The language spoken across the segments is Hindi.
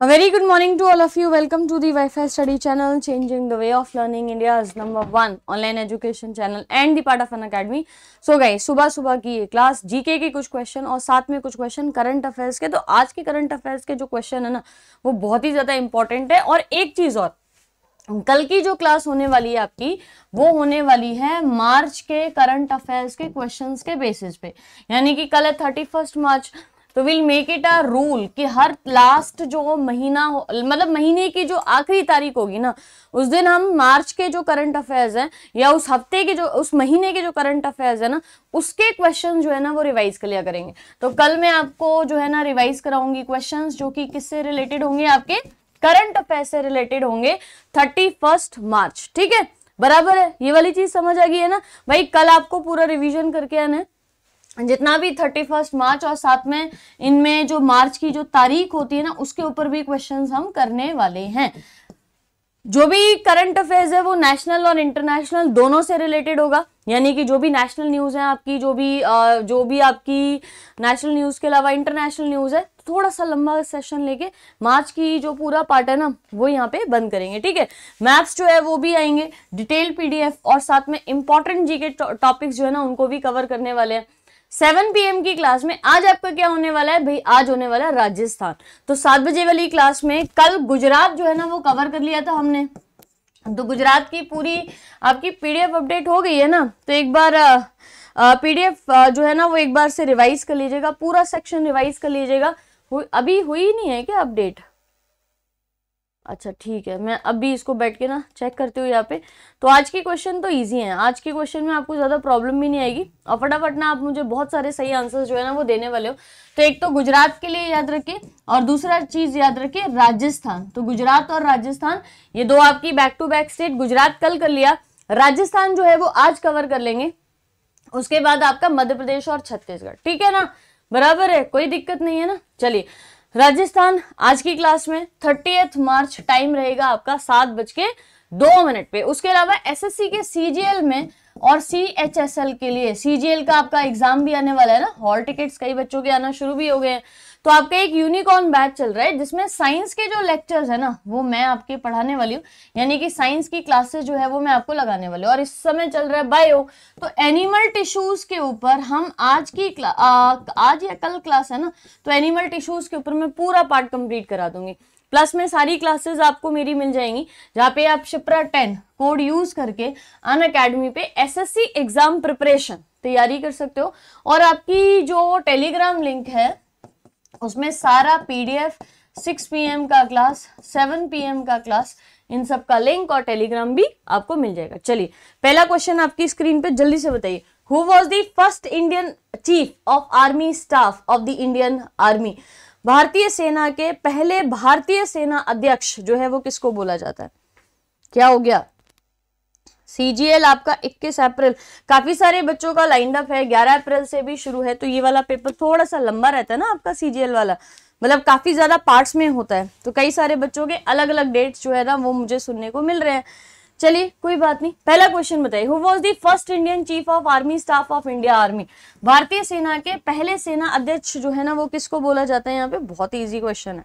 A very good morning to all of you. Welcome to the Wi-Fi Study Channel, changing the way of learning India's number one online education channel and the part of an academy. So guys, सुबह सुबह की ये class, GK के कुछ question और साथ में कुछ question current affairs के तो आज के करंट अफेयर्स के जो क्वेश्चन है ना वो बहुत ही ज़्यादा इंपॉर्टेंट है और एक चीज़ और कल की जो क्लास होने वाली है आपकी वो होने वाली है मार्च के करंट अफेयर्स के क्वेश्चंस के बेसिस पे यानी कि कल है थर्टी फर्स्ट मार्च तो will make it a rule कि हर लास्ट जो महीना मतलब महीने की जो आखिरी तारीख होगी ना उस दिन हम मार्च के जो करंट अफेयर्स हैं या उस हफ्ते के जो उस महीने के जो करंट अफेयर्स है ना उसके क्वेश्चन जो है ना वो रिवाइज कर लिया करेंगे तो कल मैं आपको जो है ना रिवाइज कराऊंगी क्वेश्चन जो कि किससे रिलेटेड होंगे आपके करंट अफेयर से रिलेटेड होंगे थर्टी फर्स्ट मार्च ठीक है बराबर है ये वाली चीज समझ आ गई है ना भाई कल आपको पूरा रिवीजन करके आना है जितना भी थर्टी फर्स्ट मार्च और साथ में इनमें जो मार्च की जो तारीख होती है ना उसके ऊपर भी क्वेश्चन हम करने वाले हैं जो भी करंट अफेयर्स है वो नेशनल और इंटरनेशनल दोनों से रिलेटेड होगा यानी कि जो भी नेशनल न्यूज़ है आपकी जो भी जो भी आपकी नेशनल न्यूज़ के अलावा इंटरनेशनल न्यूज़ है थोड़ा सा लंबा सेशन लेके मार्च की जो पूरा पार्ट है ना वो यहाँ पे बंद करेंगे ठीक है मैप्स जो है वो भी आएंगे डिटेल पीडीएफ और साथ में इंपॉर्टेंट जी के टॉपिक्स जो है ना उनको भी कवर करने वाले हैं सेवन पीएम की क्लास में आज आपका क्या होने वाला है भाई आज होने वाला है राजस्थान तो सात बजे वाली क्लास में कल गुजरात जो है ना वो कवर कर लिया था हमने तो गुजरात की पूरी आपकी पीडीएफ अपडेट हो गई है ना तो एक बार पीडीएफ जो है ना वो एक बार से रिवाइज कर लीजिएगा पूरा सेक्शन रिवाइज कर लीजिएगा अभी हुई नहीं है क्या अपडेट अच्छा ठीक है मैं अभी इसको बैठ के ना चेक करती हूँ यहाँ पे तो आज के क्वेश्चन तो इजी हैं आज के क्वेश्चन में आपको ज़्यादा प्रॉब्लम भी नहीं आएगी और फटाफट ना आप मुझे बहुत सारे सही आंसर्स जो है ना वो देने वाले हो तो एक तो गुजरात के लिए याद रखिए और दूसरा चीज़ याद रखिए राजस्थान तो गुजरात और राजस्थान ये दो आपकी back to back state Gujarat कल कर लिया राजस्थान जो है वो आज कवर कर लेंगे उसके बाद आपका मध्य प्रदेश और छत्तीसगढ़ ठीक है ना बराबर है कोई दिक्कत नहीं है ना चलिए राजस्थान आज की क्लास में थर्टी मार्च टाइम रहेगा आपका सात बज के दो मिनट पे उसके अलावा एसएससी के सीजीएल में और सी एच एस एल के लिए सी जी एल का आपका एग्जाम भी आने वाला है ना हॉल टिकट्स कई बच्चों के आना शुरू भी हो गए हैं तो आपका एक यूनिकॉर्न बैच चल रहा है जिसमें साइंस के जो लेक्चर्स है ना वो मैं आपके पढ़ाने वाली हूँ यानी कि साइंस की क्लासेस जो है वो मैं आपको लगाने वाली हूँ और इस समय चल रहा है बायो तो एनिमल टिश्यूज के ऊपर हम आज की आ, आज या कल क्लास है ना तो एनिमल टिश्यूज के ऊपर मैं पूरा पार्ट कंप्लीट करा दूंगी प्लस में सारी क्लासेस आपको मेरी मिल जाएंगी जहाँ पे आप शिप्रा टेन कोड यूज करके अन अकेडमी पे एसएससी एग्जाम प्रिपरेशन तैयारी कर सकते हो और आपकी जो टेलीग्राम लिंक है उसमें सारा पीडीएफ 6 पीएम का क्लास 7 पीएम का क्लास इन सब का लिंक और टेलीग्राम भी आपको मिल जाएगा चलिए पहला क्वेश्चन आपकी स्क्रीन पे जल्दी से बताइए who was the first Indian chief of army staff of the Indian army भारतीय सेना के पहले भारतीय सेना अध्यक्ष जो है वो किसको बोला जाता है क्या हो गया सीजीएल आपका 21 अप्रैल काफी सारे बच्चों का लाइन अप है 11 अप्रैल से भी शुरू है तो ये वाला पेपर थोड़ा सा लंबा रहता है ना आपका सीजीएल वाला मतलब काफी ज्यादा पार्ट्स में होता है तो कई सारे बच्चों के अलग अलग डेट्स जो है ना वो मुझे सुनने को मिल रहे हैं चलिए कोई बात नहीं पहला क्वेश्चन बताइए who was the first Indian chief of army staff of India army भारतीय सेना के पहले सेना अध्यक्ष जो है ना वो किसको बोला जाता है यहाँ पे बहुत ईजी इजी क्वेश्चन है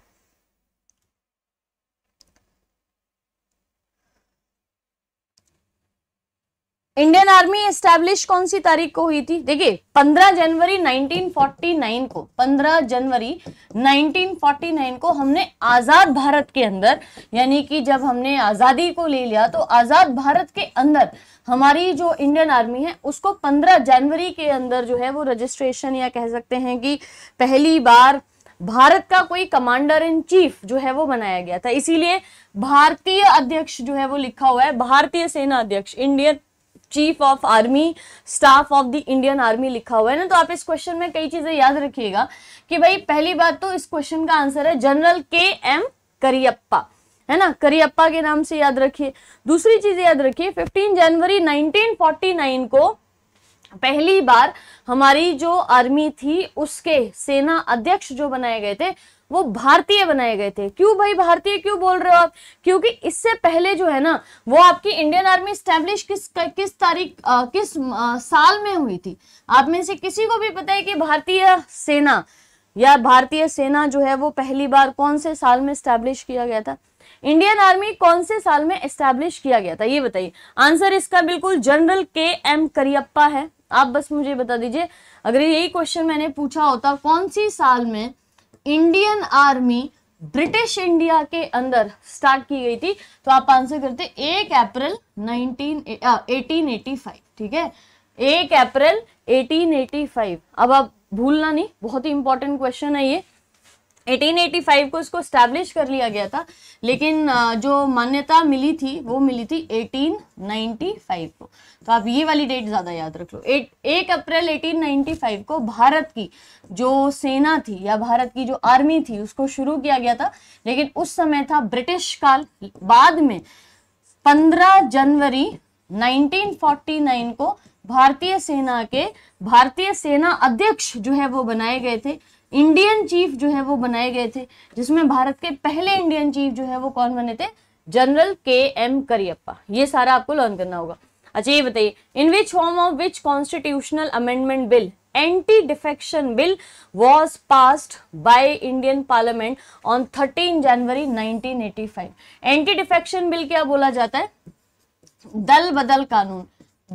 इंडियन आर्मी एस्टेब्लिश कौन सी तारीख को हुई थी देखिए 15 जनवरी 1949 को 15 जनवरी 1949 को हमने आजाद भारत के अंदर यानी कि जब हमने आजादी को ले लिया तो आजाद भारत के अंदर हमारी जो इंडियन आर्मी है उसको 15 जनवरी के अंदर जो है वो रजिस्ट्रेशन या कह सकते हैं कि पहली बार भारत का कोई कमांडर इन चीफ जो है वो बनाया गया था इसीलिए भारतीय अध्यक्ष जो है वो लिखा हुआ है भारतीय सेना अध्यक्ष Indian chief of army staff of the Indian army लिखा हुआ है ना तो आप इस क्वेश्चन में कई चीज़ें याद रखिएगा कि भाई पहली बात तो इस क्वेश्चन का आंसर है जनरल के एम करियप्पा है ना करियप्पा के नाम से याद रखिए दूसरी चीज़ याद रखिए 15 जनवरी 1949 को पहली बार हमारी जो आर्मी थी उसके सेना अध्यक्ष जो बनाए गए थे वो भारतीय बनाए गए थे क्यों भाई भारतीय क्यों बोल रहे हो आप क्योंकि इससे पहले जो है ना वो आपकी इंडियन आर्मी स्टैब्लिश किस किस तारीख किस आ, साल में हुई थी आप में से किसी को भी पता है कि भारतीय सेना या भारतीय सेना जो है वो पहली बार कौन से साल में स्टैब्लिश किया गया था इंडियन आर्मी कौन से साल में स्टैब्लिश किया गया था ये बताइए आंसर इसका बिल्कुल जनरल के एम करियप्पा है आप बस मुझे बता दीजिए अगर यही क्वेश्चन मैंने पूछा होता कौन सी साल में इंडियन आर्मी ब्रिटिश इंडिया के अंदर स्टार्ट की गई थी तो आप आंसर करते एक अप्रैल 19 uh, ठीक है एक अप्रैल 1885 अब आप भूलना नहीं बहुत ही इंपॉर्टेंट क्वेश्चन है ये 1885 को इसको स्टैब्लिश कर लिया गया था लेकिन uh, जो मान्यता मिली थी वो मिली थी 1895 को तो आप ये वाली डेट ज़्यादा याद रख लो एट एक अप्रैल 1895 को भारत की जो सेना थी या भारत की जो आर्मी थी उसको शुरू किया गया था लेकिन उस समय था ब्रिटिश काल बाद में 15 जनवरी 1949 को भारतीय सेना के भारतीय सेना अध्यक्ष जो है वो बनाए गए थे इंडियन चीफ जो है वो बनाए गए थे जिसमें भारत के पहले इंडियन चीफ जो है वो कौन बने थे जनरल के एम करियप्पा ये सारा आपको लर्न करना होगा अच्छा ये बताइए in which form of which constitutional amendment bill anti defection bill was passed by Indian parliament on thirteen January 1985 anti defection bill क्या बोला जाता है दल बदल कानून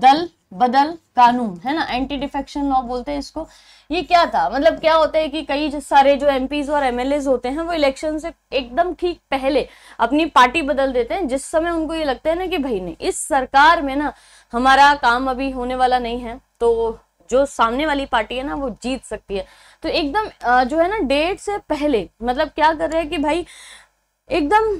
दल बदल कानून है ना एंटी डिफेक्शन लॉ बोलते हैं इसको ये क्या था मतलब क्या होता है कि कई सारे जो एम और एम होते हैं वो इलेक्शन से एकदम ठीक पहले अपनी पार्टी बदल देते हैं जिस समय उनको ये लगता है ना कि भाई नहीं इस सरकार में ना हमारा काम अभी होने वाला नहीं है तो जो सामने वाली पार्टी है ना वो जीत सकती है तो एकदम जो है ना डेट से पहले मतलब क्या कर रहे हैं कि भाई एकदम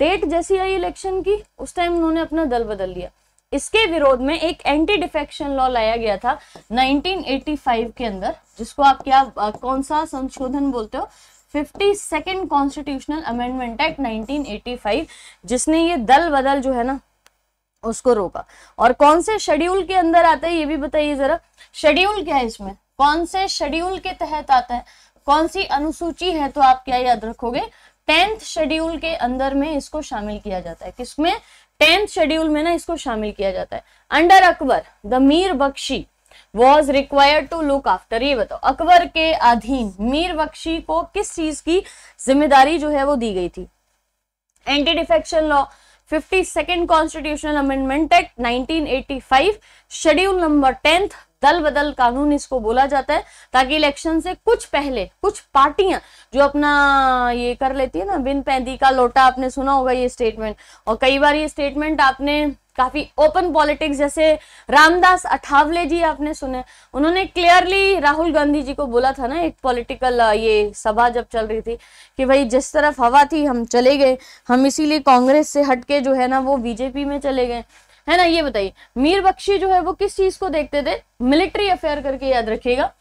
डेट जैसी आई इलेक्शन की उस टाइम उन्होंने अपना दल बदल लिया इसके विरोध में एक एंटी डिफेक्शन लॉ लाया गया था 1985 के अंदर जिसको आप क्या कौन सा संशोधन बोलते हो fifty second constitutional amendment act 1985 जिसने ये दल बदल जो है ना उसको रोका और कौन से शेड्यूल के अंदर आता है ये भी बताइए जरा शेड्यूल क्या है इसमें कौन से शेड्यूल के तहत आता है कौन सी अनुसूची है तो आप क्या याद रखोगे टेंथ शेड्यूल के अंदर में इसको शामिल किया जाता है किसमें टेंथ शेड्यूल में ना इसको शामिल किया जाता है under Akbar the Mir Bakhshi was required to look after ये बताओ अकबर के अधीन मीर बख्शी को किस चीज की जिम्मेदारी जो है वो दी गई थी anti defection law fifty second constitutional amendment act nineteen eighty five schedule number tenth दल बदल कानून इसको बोला जाता है ताकि इलेक्शन से कुछ पहले कुछ पार्टियां जो अपना ये कर लेती है ना बिन पैदी का लोटा आपने सुना होगा ये स्टेटमेंट और कई बार ये स्टेटमेंट आपने काफी ओपन पॉलिटिक्स जैसे रामदास अठावले जी आपने सुने उन्होंने क्लियरली राहुल गांधी जी को बोला था ना एक पॉलिटिकल ये सभा जब चल रही थी कि भाई जिस तरफ हवा थी हम चले गए हम इसीलिए कांग्रेस से हटके जो है ना वो बीजेपी में चले गए है ना ये बताइए मीर बख्शी जो है वो किस चीज को देखते थे मिलिट्री अफेयर करके याद रखिएगा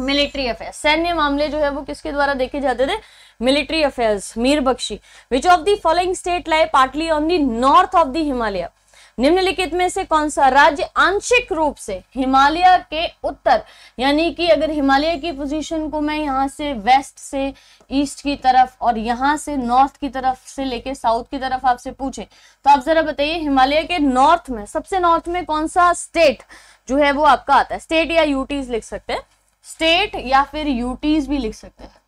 मिलिट्री अफेयर सैन्य मामले जो है वो किसके द्वारा देखे जाते थे military affairs Mir Bakhshi which of the following state lie partly on the north of the Himalaya निम्नलिखित में से कौन सा राज्य आंशिक रूप से हिमालय के उत्तर यानी कि अगर हिमालय की पोजीशन को मैं यहाँ से वेस्ट से ईस्ट की तरफ और यहाँ से नॉर्थ की तरफ से लेके साउथ की तरफ आपसे पूछे तो आप जरा बताइए हिमालय के नॉर्थ में सबसे नॉर्थ में कौन सा स्टेट जो है वो आपका आता है स्टेट या यूटीज लिख सकते हैं स्टेट या फिर यूटीज भी लिख सकते हैं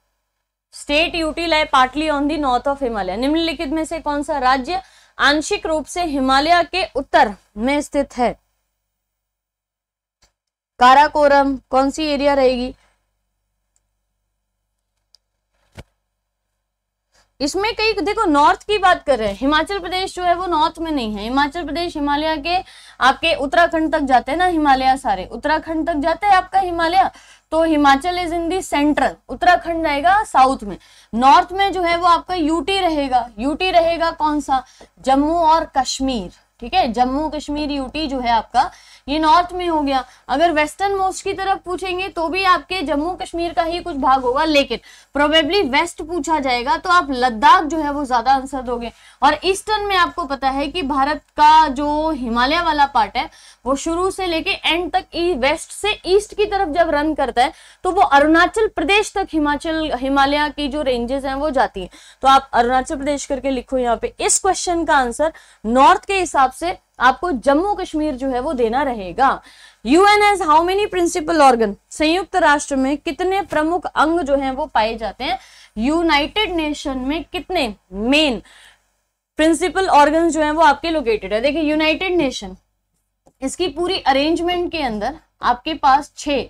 state UT lie partly on the north of Himalaya निम्नलिखित में से कौन सा राज्य आंशिक रूप से हिमालय के उत्तर में स्थित है काराकोरम कौन सी एरिया रहेगी इसमें कई देखो नॉर्थ की बात कर रहे हैं हिमाचल प्रदेश जो है वो नॉर्थ में नहीं है हिमाचल प्रदेश हिमालय के आपके उत्तराखंड तक जाते हैं ना हिमालय सारे उत्तराखंड तक जाते हैं आपका हिमालय तो Himachal is in the central Uttarakhand रहेगा साउथ में नॉर्थ में जो है वो आपका यूटी रहेगा यूटी रहेगा कौन सा जम्मू और कश्मीर ठीक है जम्मू कश्मीर यूटी जो है आपका ये नॉर्थ में हो गया अगर वेस्टर्न मोस्ट की तरफ पूछेंगे तो भी आपके जम्मू कश्मीर का ही कुछ भाग होगा लेकिन प्रोबेबली वेस्ट पूछा जाएगा तो आप लद्दाख जो है वो ज्यादा आंसर दोगे और ईस्टर्न में आपको पता है कि भारत का जो हिमालय वाला पार्ट है वो शुरू से लेके एंड तक वेस्ट से ईस्ट की तरफ जब रन करता है तो वो अरुणाचल प्रदेश तक हिमाचल हिमालय की जो रेंजेस हैं वो जाती है तो आप अरुणाचल प्रदेश करके लिखो यहाँ पे इस क्वेश्चन का आंसर नॉर्थ के हिसाब से आपको जम्मू कश्मीर जो है वो देना रहेगा UN as how many principal organ संयुक्त राष्ट्र में कितने प्रमुख अंग जो है वो पाए जाते हैं यूनाइटेड नेशन में कितने मेन प्रिंसिपल ऑर्गन जो है वो आपके लोकेटेड है देखिए यूनाइटेड नेशन इसकी पूरी अरेंजमेंट के अंदर आपके पास छः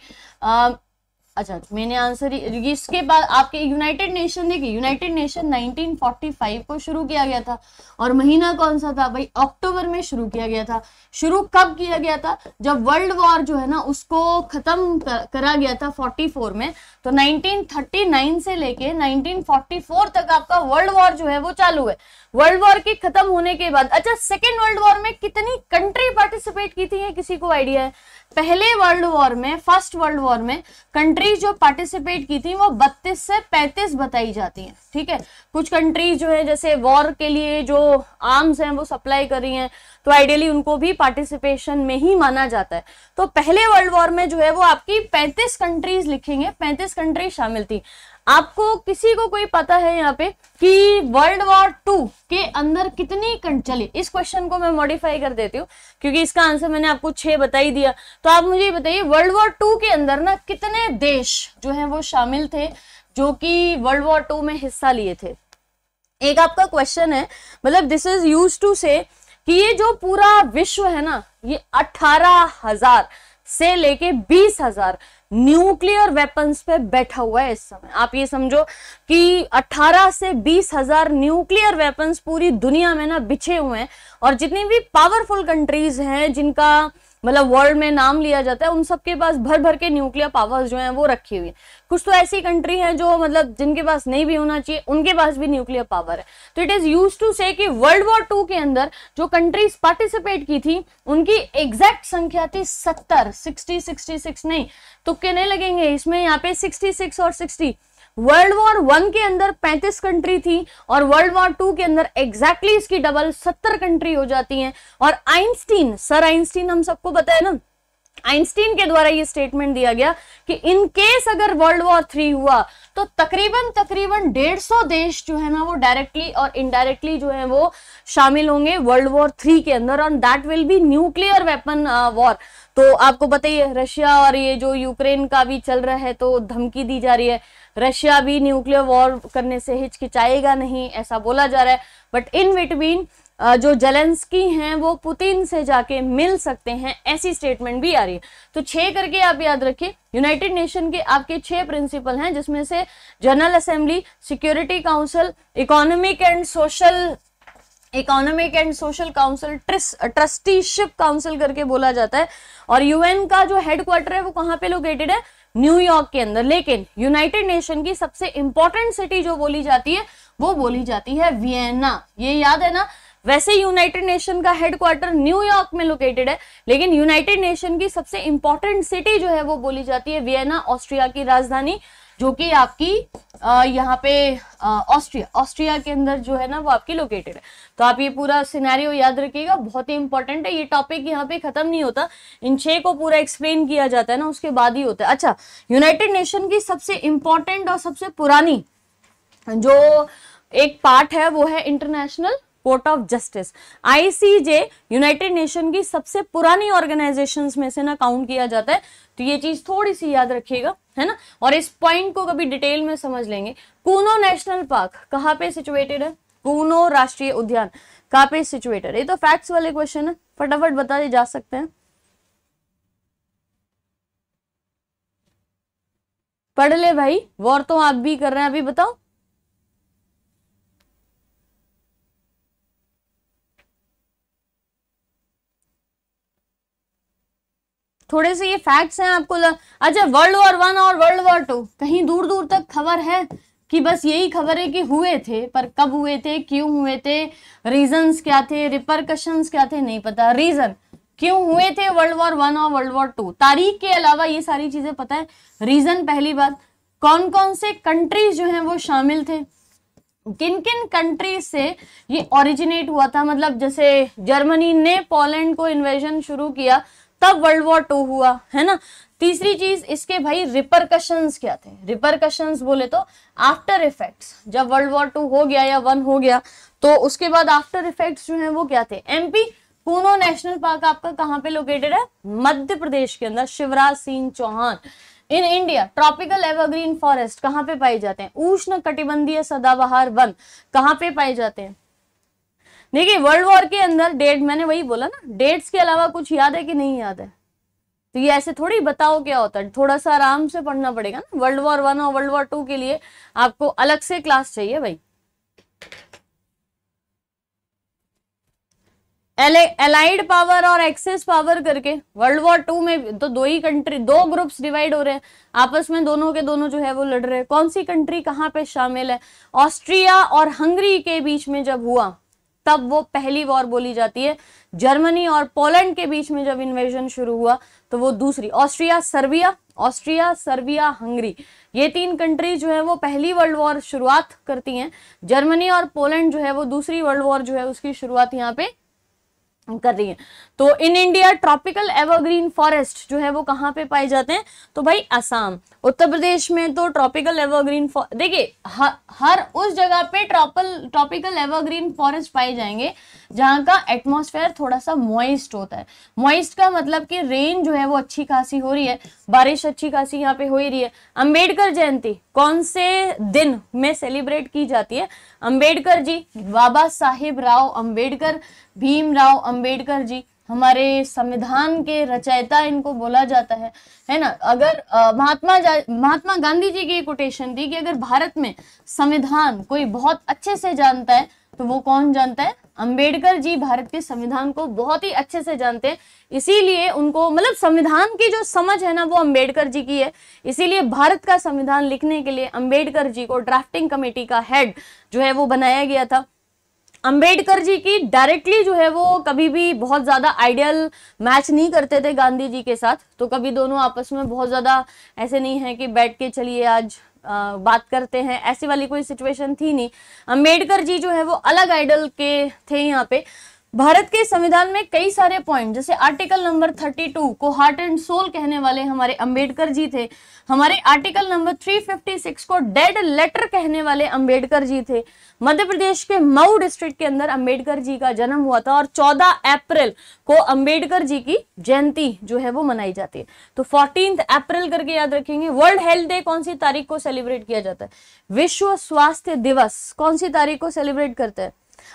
अच्छा तो मैंने आंसर इसके बाद आपके यूनाइटेड नेशन देखिए यूनाइटेड नेशन 1945 को शुरू किया गया था और महीना कौन सा था भाई अक्टूबर में शुरू किया गया था शुरू कब किया गया था जब वर्ल्ड वॉर जो है ना उसको खत्म करा गया था 44 में तो 1939 से लेके 1944 तक आपका वर्ल्ड वॉर जो है वो चालू है वर्ल्ड वॉर के खत्म होने के बाद अच्छा सेकेंड वर्ल्ड वॉर में कितनी कंट्री पार्टिसिपेट की थी ये किसी को आइडिया है पहले वर्ल्ड वॉर में फर्स्ट वर्ल्ड वॉर में कंट्रीज जो पार्टिसिपेट की थी वो 32 से 35 बताई जाती हैं ठीक है कुछ कंट्रीज जो है जैसे वॉर के लिए जो आर्म्स हैं वो सप्लाई कर रही हैं तो आइडियली उनको भी पार्टिसिपेशन में ही माना जाता है तो पहले वर्ल्ड वॉर में जो है वो आपकी 35 कंट्रीज लिखेंगे 35 कंट्रीज शामिल थी आपको किसी को कोई पता है यहाँ पे कि वर्ल्ड वॉर टू के अंदर कितनी चलिए इस क्वेश्चन को मैं मॉडिफाई कर देती हूँ क्योंकि इसका आंसर मैंने आपको छह बता ही दिया तो आप मुझे बताइए वर्ल्ड वॉर टू के अंदर ना कितने देश जो है वो शामिल थे जो कि वर्ल्ड वॉर टू में हिस्सा लिए थे एक आपका क्वेश्चन है मतलब दिस इज यूज टू से कि ये जो पूरा विश्व है ना ये अठारह हजार से लेके बीस हजार न्यूक्लियर वेपन्स पे बैठा हुआ है इस समय आप ये समझो कि 18 से बीस हजार न्यूक्लियर वेपन्स पूरी दुनिया में ना बिछे हुए हैं और जितनी भी पावरफुल कंट्रीज हैं जिनका मतलब वर्ल्ड में नाम लिया जाता है उन सबके पास भर भर के न्यूक्लियर पावर्स जो हैं वो रखी हुई है कुछ तो ऐसी कंट्री हैं जो मतलब जिनके पास नहीं भी होना चाहिए उनके पास भी न्यूक्लियर पावर है तो इट इज़ यूज टू से कि वर्ल्ड वॉर टू के अंदर जो कंट्रीज पार्टिसिपेट की थी उनकी एग्जैक्ट संख्या थी सत्तर सिक्सटी सिक्सटी सिक्स नहीं तो कहने लगेंगे इसमें यहाँ पे सिक्सटी सिक्स और सिक्सटी वर्ल्ड वॉर वन के अंदर 35 कंट्री थी और वर्ल्ड वॉर टू के अंदर एग्जैक्टली exactly इसकी डबल 70 कंट्री हो जाती हैं और आइंस्टीन सर आइंस्टीन हम सबको बताए ना आइंस्टीन के द्वारा ये स्टेटमेंट दिया गया कि इन केस अगर वर्ल्ड वॉर थ्री हुआ तो तकरीबन तकरीबन डेढ़ सौ देश जो है ना वो डायरेक्टली और इनडायरेक्टली जो है वो शामिल होंगे वर्ल्ड वॉर थ्री के अंदर और that will be nuclear weapon war तो आपको पता ही है रशिया और ये जो यूक्रेन का भी चल रहा है तो धमकी दी जा रही है रशिया भी न्यूक्लियर वॉर करने से हिचकिचाएगा नहीं ऐसा बोला जा रहा है बट इन बिटवीन जो जेलेंस्की हैं वो पुतिन से जाके मिल सकते हैं ऐसी स्टेटमेंट भी आ रही है तो छः करके आप याद रखिए यूनाइटेड नेशन के आपके छः प्रिंसिपल हैं जिसमें से general assembly security council economic and social economic and social council trusteeship council करके बोला जाता है और यूएन का जो हेडक्वार्टर है वो कहाँ पे लोकेटेड है न्यूयॉर्क के अंदर लेकिन यूनाइटेड नेशन की सबसे इंपॉर्टेंट सिटी जो बोली जाती है वो बोली जाती है वियना ये याद है ना वैसे यूनाइटेड नेशन का हेडक्वार्टर न्यूयॉर्क में लोकेटेड है लेकिन यूनाइटेड नेशन की सबसे इंपॉर्टेंट सिटी जो है वो बोली जाती है वियना ऑस्ट्रिया की राजधानी जो कि आपकी यहाँ पे ऑस्ट्रिया ऑस्ट्रिया के अंदर जो है ना वो आपकी लोकेटेड है तो आप ये पूरा सिनेरियो याद रखिएगा बहुत ही इंपॉर्टेंट है ये टॉपिक यहाँ पे खत्म नहीं होता इन छः को पूरा एक्सप्लेन किया जाता है ना उसके बाद ही होता है अच्छा यूनाइटेड नेशन की सबसे इंपॉर्टेंट और सबसे पुरानी जो एक पार्ट है वो है international court of justice ICJ united nation की सबसे पुरानी ऑर्गेनाइजेशन में से ना काउंट किया जाता है तो ये चीज थोड़ी सी याद रखिएगा है ना और इस पॉइंट को कभी डिटेल में समझ लेंगे कूनो नेशनल पार्क कहाँ पे सिचुएटेड है कूनो राष्ट्रीय उद्यान कहाँ पे सिचुएटेड ये तो फैक्ट्स वाले क्वेश्चन है फटाफट बताए जा सकते हैं पढ़ ले भाई वॉर तो आप भी कर रहे हैं अभी बताओ थोड़े से ये फैक्ट्स हैं आपको लग... अच्छा वर्ल्ड वॉर वन और वर्ल्ड वॉर टू कहीं दूर दूर तक खबर है कि बस यही खबर है कि हुए थे पर कब हुए थे क्यों हुए थे रीजंस क्या थे रिपरकशन क्या थे नहीं पता रीजन क्यों हुए थे वर्ल्ड वॉर वन और वर्ल्ड वॉर टू तारीख के अलावा ये सारी चीजें पता है रीजन पहली बात कौन कौन से कंट्रीज जो हैं वो शामिल थे किन किन कंट्रीज से ये ओरिजिनेट हुआ था मतलब जैसे जर्मनी ने पोलैंड को इन्वेजन शुरू किया तब वर्ल्ड वॉर टू हुआ है ना तीसरी चीज इसके भाई रिपरकशन क्या थे रिपरकशन बोले तो आफ्टर इफेक्ट्स जब वर्ल्ड वॉर टू हो गया या वन हो गया तो उसके बाद आफ्टर इफेक्ट्स जो है वो क्या थे एमपी पूनो नेशनल पार्क आपका कहाँ पे लोकेटेड है मध्य प्रदेश के अंदर Shivraj Singh Chauhan in India tropical evergreen forest कहाँ पे पाए जाते हैं उष्ण कटिबंधीय सदाबहार वन कहाँ पे पाए जाते हैं देखिए वर्ल्ड वॉर के अंदर डेट मैंने वही बोला ना डेट्स के अलावा कुछ याद है कि नहीं याद है तो ये ऐसे थोड़ी बताओ क्या होता है थोड़ा सा आराम से पढ़ना पड़ेगा ना वर्ल्ड वॉर वन और वर्ल्ड वॉर टू के लिए आपको अलग से क्लास चाहिए भाई एलाइड पावर और एक्सेस पावर करके वर्ल्ड वॉर टू में तो दो ही कंट्री दो ग्रुप्स डिवाइड हो रहे हैं आपस में दोनों के दोनों जो है वो लड़ रहे हैं कौन सी कंट्री कहाँ पे शामिल है ऑस्ट्रिया और हंगरी के बीच में जब हुआ तब वो पहली वॉर बोली जाती है जर्मनी और पोलैंड के बीच में जब इन्वेजन शुरू हुआ तो वो दूसरी Austria Serbia Austria Serbia Hungary ये तीन कंट्री जो है वो पहली वर्ल्ड वॉर शुरुआत करती हैं जर्मनी और पोलैंड जो है वो दूसरी वर्ल्ड वॉर जो है उसकी शुरुआत यहाँ पे कर रही है तो in India tropical evergreen forest जो है वो कहाँ पे पाए जाते हैं तो भाई असम उत्तर प्रदेश में तो ट्रॉपिकल एवरग्रीन देखिए हर उस जगह पे ट्रॉपल ट्रॉपिकल एवरग्रीन फॉरेस्ट पाए जाएंगे जहाँ का एटमॉस्फेयर थोड़ा सा मॉइस्ट होता है मॉइस्ट का मतलब कि रेन जो है वो अच्छी खासी हो रही है बारिश अच्छी खासी यहाँ पे हो ही रही है अंबेडकर जयंती कौन से दिन में सेलिब्रेट की जाती है अंबेडकर जी बाबा साहेब राव अंबेडकर भीमराव अंबेडकर जी हमारे संविधान के रचयिता इनको बोला जाता है है ना अगर महात्मा महात्मा गांधी जी की कोटेशन दी कि अगर भारत में संविधान कोई बहुत अच्छे से जानता है तो वो कौन जानता है अंबेडकर जी भारत के संविधान को बहुत ही अच्छे से जानते हैं इसीलिए उनको मतलब संविधान की जो समझ है ना वो अंबेडकर जी की है इसीलिए भारत का संविधान लिखने के लिए अंबेडकर जी को ड्राफ्टिंग कमेटी का हेड जो है वो बनाया गया था अंबेडकर जी की डायरेक्टली जो है वो कभी भी बहुत ज़्यादा आइडियल मैच नहीं करते थे गांधी जी के साथ तो कभी दोनों आपस में बहुत ज़्यादा ऐसे नहीं है कि बैठ के चलिए आज आ, बात करते हैं ऐसी वाली कोई सिचुएशन थी नहीं अंबेडकर जी जो है वो अलग आइडल के थे यहाँ पे भारत के संविधान में कई सारे पॉइंट जैसे आर्टिकल नंबर 32 को हार्ट एंड सोल कहने वाले हमारे अंबेडकर जी थे हमारे आर्टिकल नंबर 356 को डेड लेटर कहने वाले अंबेडकर जी थे मध्य प्रदेश के मऊ डिस्ट्रिक्ट के अंदर अंबेडकर जी का जन्म हुआ था और 14 अप्रैल को अंबेडकर जी की जयंती जो है वो मनाई जाती है तो फोर्टीन अप्रैल करके याद रखेंगे वर्ल्ड हेल्थ डे कौन सी तारीख को सेलिब्रेट किया जाता है विश्व स्वास्थ्य दिवस कौन सी तारीख को सेलिब्रेट करते हैं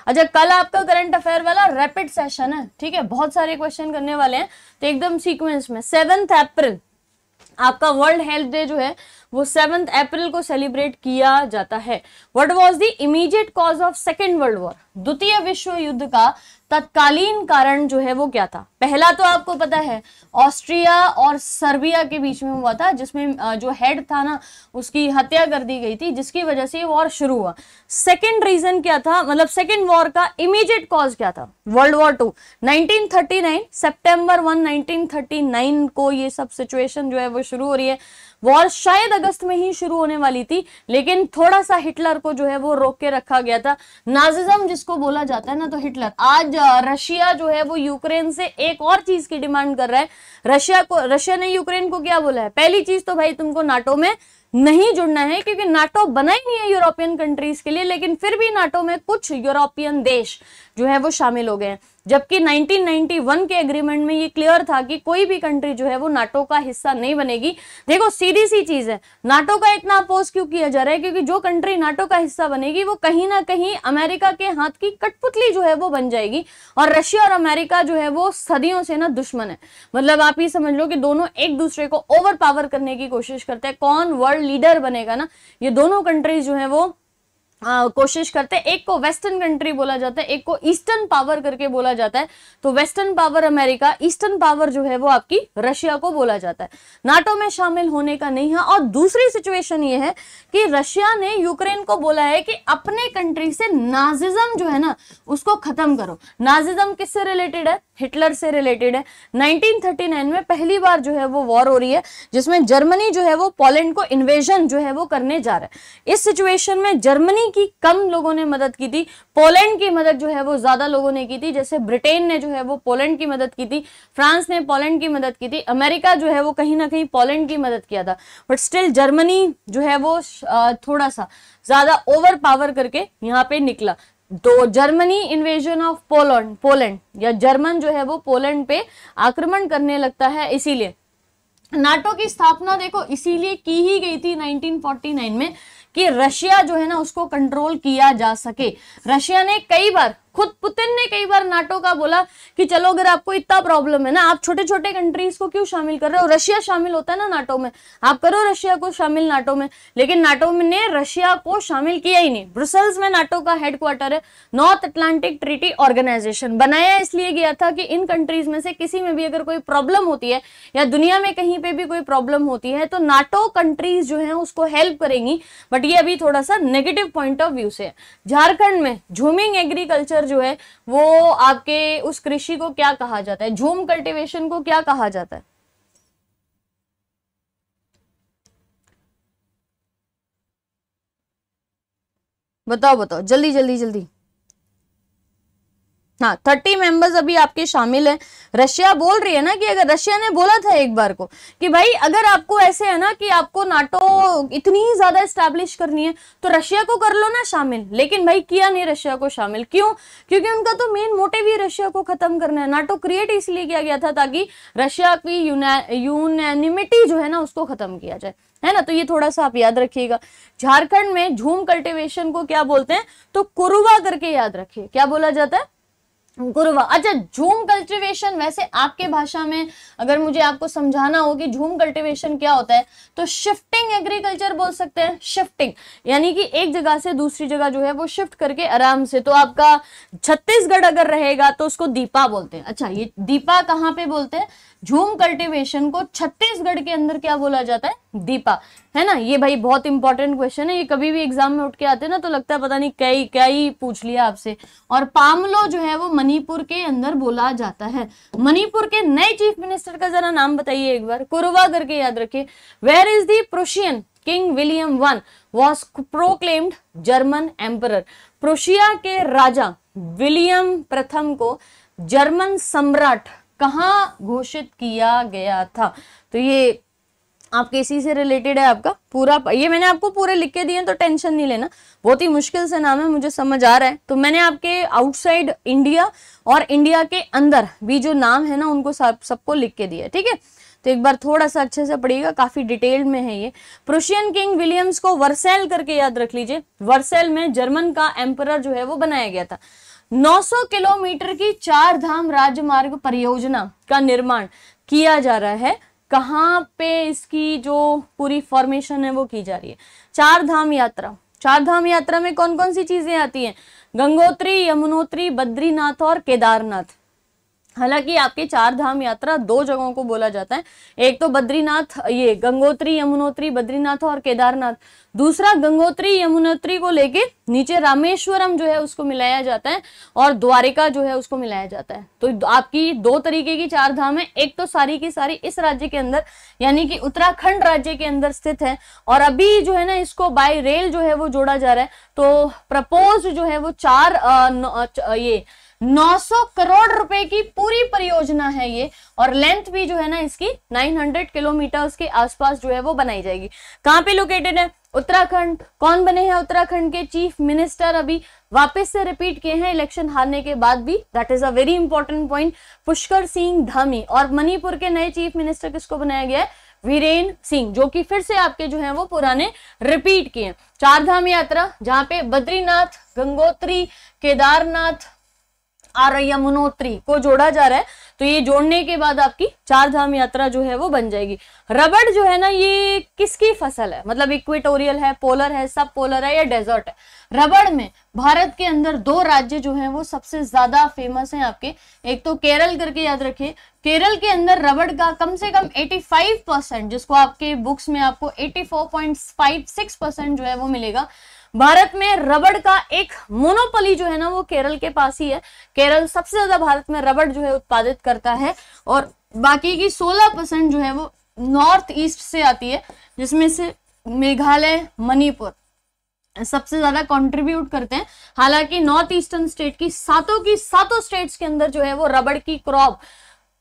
अच्छा कल आपका करंट अफेयर वाला रैपिड सेशन है ठीक है बहुत सारे क्वेश्चन करने वाले हैं तो एकदम सीक्वेंस में सेवेंथ अप्रैल आपका वर्ल्ड हेल्थ डे जो है वो सेवेंथ अप्रैल को सेलिब्रेट किया जाता है what was the immediate cause of second world war द्वितीय विश्व युद्ध का तत्कालीन कारण जो है वो क्या था पहला तो आपको पता है ऑस्ट्रिया और सर्बिया के बीच में हुआ था जिसमें जो हेड था ना उसकी हत्या कर दी गई थी जिसकी वजह से वॉर शुरू हुआ सेकंड रीजन क्या था मतलब सेकंड वॉर का इमीडिएट कॉज क्या था वर्ल्ड वॉर टू 1939 सितंबर 1 1939 को ये सब सिचुएशन जो है वो शुरू हो रही है वॉर शायद अगस्त में ही शुरू होने वाली थी लेकिन थोड़ा सा हिटलर को जो है वो रोक के रखा गया था नाजिज्म जिसको बोला जाता है ना तो हिटलर आज रशिया जो है वो यूक्रेन से एक और चीज की डिमांड कर रहा है रशिया को रशिया ने यूक्रेन को क्या बोला है पहली चीज तो भाई तुमको नाटो में नहीं जुड़ना है क्योंकि नाटो बना ही नहीं है यूरोपियन कंट्रीज के लिए लेकिन फिर भी नाटो में कुछ यूरोपियन देश जो है वो शामिल हो गए हैं जबकि 1991 के एग्रीमेंट में ये क्लियर था कि कोई भी कंट्री जो है वो नाटो का हिस्सा नहीं बनेगी देखो सीधी सी चीज है नाटो का इतना अपोज क्यों किया जा रहा है क्योंकि जो कंट्री नाटो का हिस्सा बनेगी वो कहीं ना कहीं अमेरिका के हाथ की कठपुतली जो है वो बन जाएगी और रशिया और अमेरिका जो है वो सदियों से ना दुश्मन है मतलब आप ये समझ लो कि दोनों एक दूसरे को ओवर पावर करने की कोशिश करते हैं कौन वर्ल्ड लीडर बनेगा ना ये दोनों कंट्रीज जो है वो आ, कोशिश करते हैं एक को वेस्टर्न कंट्री बोला जाता है एक को ईस्टर्न पावर करके बोला जाता है तो western power America eastern power जो है वो आपकी रशिया को बोला जाता है नाटो में शामिल होने का नहीं है और दूसरी सिचुएशन ये है कि रशिया ने यूक्रेन को बोला है कि अपने कंट्री से नाजिज्म जो है ना उसको खत्म करो नाजिज्म किससे रिलेटेड है हिटलर से रिलेटेड है 1939 में पहली बार जो है वो वॉर हो रही है जिसमें जर्मनी जो है वो पोलैंड को इन्वेजन जो है वो करने जा रहा है इस सिचुएशन में जर्मनी की कम लोगों ने मदद की थी पोलैंड की मदद जो है वो ज्यादा लोगों ने की थी जैसे ब्रिटेन ने जो है वो पोलैंड की मदद की थी फ्रांस ने पोलैंड की मदद की थी अमेरिका जो है वो कहीं ना कहीं पोलैंड की मदद किया था बट स्टिल जर्मनी जो है वो थोड़ा सा ज्यादा ओवर पावर करके यहाँ पे निकला तो Germany invasion of Poland Poland या जर्मन जो है वो पोलैंड पे आक्रमण करने लगता है इसीलिए नाटो की स्थापना देखो इसीलिए की ही गई थी 1949 में कि रशिया जो है ना उसको कंट्रोल किया जा सके रशिया ने कई बार खुद पुतिन ने कई बार नाटो का बोला कि चलो अगर आपको इतना प्रॉब्लम है ना आप छोटे छोटे कंट्रीज को क्यों शामिल कर रहे हो रशिया शामिल होता है ना नाटो में आप करो रशिया को शामिल नाटो में लेकिन नाटो ने रशिया को शामिल किया ही नहीं ब्रुसेल्स में नाटो का हेडक्वार्टर है नॉर्थ अटलांटिक ट्रीटी ऑर्गेनाइजेशन बनाया इसलिए गया था कि इन कंट्रीज में से किसी में भी अगर कोई प्रॉब्लम होती है या दुनिया में कहीं पर भी कोई प्रॉब्लम होती है तो नाटो कंट्रीज जो है उसको हेल्प करेंगी बट ये अभी थोड़ा सा नेगेटिव पॉइंट ऑफ व्यू से झारखंड में झूमिंग एग्रीकल्चर जो है वो आपके उस कृषि को क्या कहा जाता है झूम कल्टीवेशन को क्या कहा जाता है बताओ बताओ जल्दी जल्दी जल्दी हाँ थर्टी मेंबर्स अभी आपके शामिल हैं रशिया बोल रही है ना कि अगर रशिया ने बोला था एक बार को कि भाई अगर आपको ऐसे है ना कि आपको नाटो इतनी ही ज़्यादा इस्टेब्लिश करनी है तो रशिया को कर लो ना शामिल लेकिन भाई किया नहीं रशिया को शामिल क्यों क्योंकि उनका तो मेन मोटिव ही रशिया को ख़त्म करना है नाटो क्रिएट इसलिए किया गया था ताकि रशिया की यूनैनिमिटी जो है ना उसको ख़त्म किया जाए है ना तो ये थोड़ा सा आप याद रखिएगा झारखंड में झूम कल्टिवेशन को क्या बोलते हैं तो कुरुवा करके याद रखिए क्या बोला जाता है गुरुवा अच्छा झूम कल्टीवेशन वैसे आपके भाषा में अगर मुझे आपको समझाना हो कि झूम कल्टीवेशन क्या होता है तो शिफ्टिंग एग्रीकल्चर बोल सकते हैं शिफ्टिंग यानी कि एक जगह से दूसरी जगह जो है वो शिफ्ट करके आराम से तो आपका छत्तीसगढ़ अगर रहेगा तो उसको दीपा बोलते हैं अच्छा ये दीपा कहाँ पे बोलते हैं झूम कल्टीवेशन को छत्तीसगढ़ के अंदर क्या बोला जाता है दीपा है ना ये भाई बहुत इंपॉर्टेंट क्वेश्चन है ये कभी भी एग्जाम में उठ के आते ना तो लगता है पता नहीं कई कई पूछ लिया आपसे और पामलो जो है वो मणिपुर के अंदर बोला जाता है मणिपुर के नए चीफ मिनिस्टर का जरा नाम बताइए एक बार कुरवा करके याद रखिये where is the Prussian king William one was proclaimed German emperor Prussia के राजा विलियम प्रथम को जर्मन सम्राट कहाँ घोषित किया गया था तो ये आपके इसी से रिलेटेड है आपका पूरा ये मैंने आपको पूरे लिख के दिए तो टेंशन नहीं लेना बहुत ही मुश्किल से नाम है मुझे समझ आ रहा है तो मैंने आपके आउटसाइड इंडिया और इंडिया के अंदर भी जो नाम है ना उनको सब सबको लिख के दिया ठीक है तो एक बार थोड़ा सा अच्छे से पढ़िएगा काफी डिटेल में है ये प्रोशियन किंग विलियम्स को वर्सेल करके याद रख लीजिए वर्सेल में जर्मन का एम्पर जो है वो बनाया गया था 900 किलोमीटर की चार धाम राजमार्ग परियोजना का निर्माण किया जा रहा है कहाँ पे इसकी जो पूरी फॉर्मेशन है वो की जा रही है चार धाम यात्रा चार धाम यात्रा में कौन कौन सी चीजें आती हैं गंगोत्री यमुनोत्री बद्रीनाथ और केदारनाथ हालांकि आपके चार धाम यात्रा दो जगहों को बोला जाता है एक तो बद्रीनाथ ये गंगोत्री यमुनोत्री बद्रीनाथ और केदारनाथ दूसरा गंगोत्री यमुनोत्री को लेके नीचे रामेश्वरम जो है उसको मिलाया जाता है और द्वारिका जो है उसको मिलाया जाता है तो आपकी दो तरीके की चार धाम है एक तो सारी की सारी इस राज्य के अंदर यानी कि उत्तराखंड राज्य के अंदर स्थित है और अभी जो है ना इसको बाय रेल जो है वो जोड़ा जा रहा है तो प्रपोज जो है वो चार आ, न, आ, ये 900 करोड़ रुपए की पूरी परियोजना है ये और लेंथ भी जो है ना इसकी 900 किलोमीटर के आसपास जो है वो बनाई जाएगी कहाँ पे लोकेटेड है उत्तराखंड कौन बने हैं उत्तराखंड के चीफ मिनिस्टर अभी वापस से रिपीट किए हैं इलेक्शन हारने के बाद भी that is a very important point Pushkar Singh Dhami और मणिपुर के नए चीफ मिनिस्टर किसको बनाया गया है वीरेन सिंह जो कि फिर से आपके जो है वो पुराने रिपीट किए चार धाम यात्रा जहां पे बद्रीनाथ गंगोत्री केदारनाथ आ रही यमुनोत्री को जोड़ा जा रहा है तो ये जोड़ने के बाद आपकी चार धाम यात्रा जो है वो बन जाएगी रबड़ जो है ना ये किसकी फसल है मतलब इक्वेटोरियल है पोलर है सब पोलर है या डेजर्ट है रबड़ में भारत के अंदर दो राज्य जो है वो सबसे ज्यादा फेमस है आपके एक तो केरल करके याद रखिए केरल के अंदर रबड़ का कम से कम एटी जिसको आपके बुक्स में आपको एटी जो है वो मिलेगा भारत में रबड़ का एक मोनोपली जो है ना वो केरल के पास ही है केरल सबसे ज्यादा भारत में रबड़ जो है उत्पादित करता है और बाकी की 16 परसेंट जो है वो नॉर्थ ईस्ट से आती है जिसमें से मेघालय मणिपुर सबसे ज्यादा कंट्रीब्यूट करते हैं हालांकि नॉर्थ ईस्टर्न स्टेट की सातों की सातों स्टेट्स के अंदर जो है वो रबड़ की क्रॉप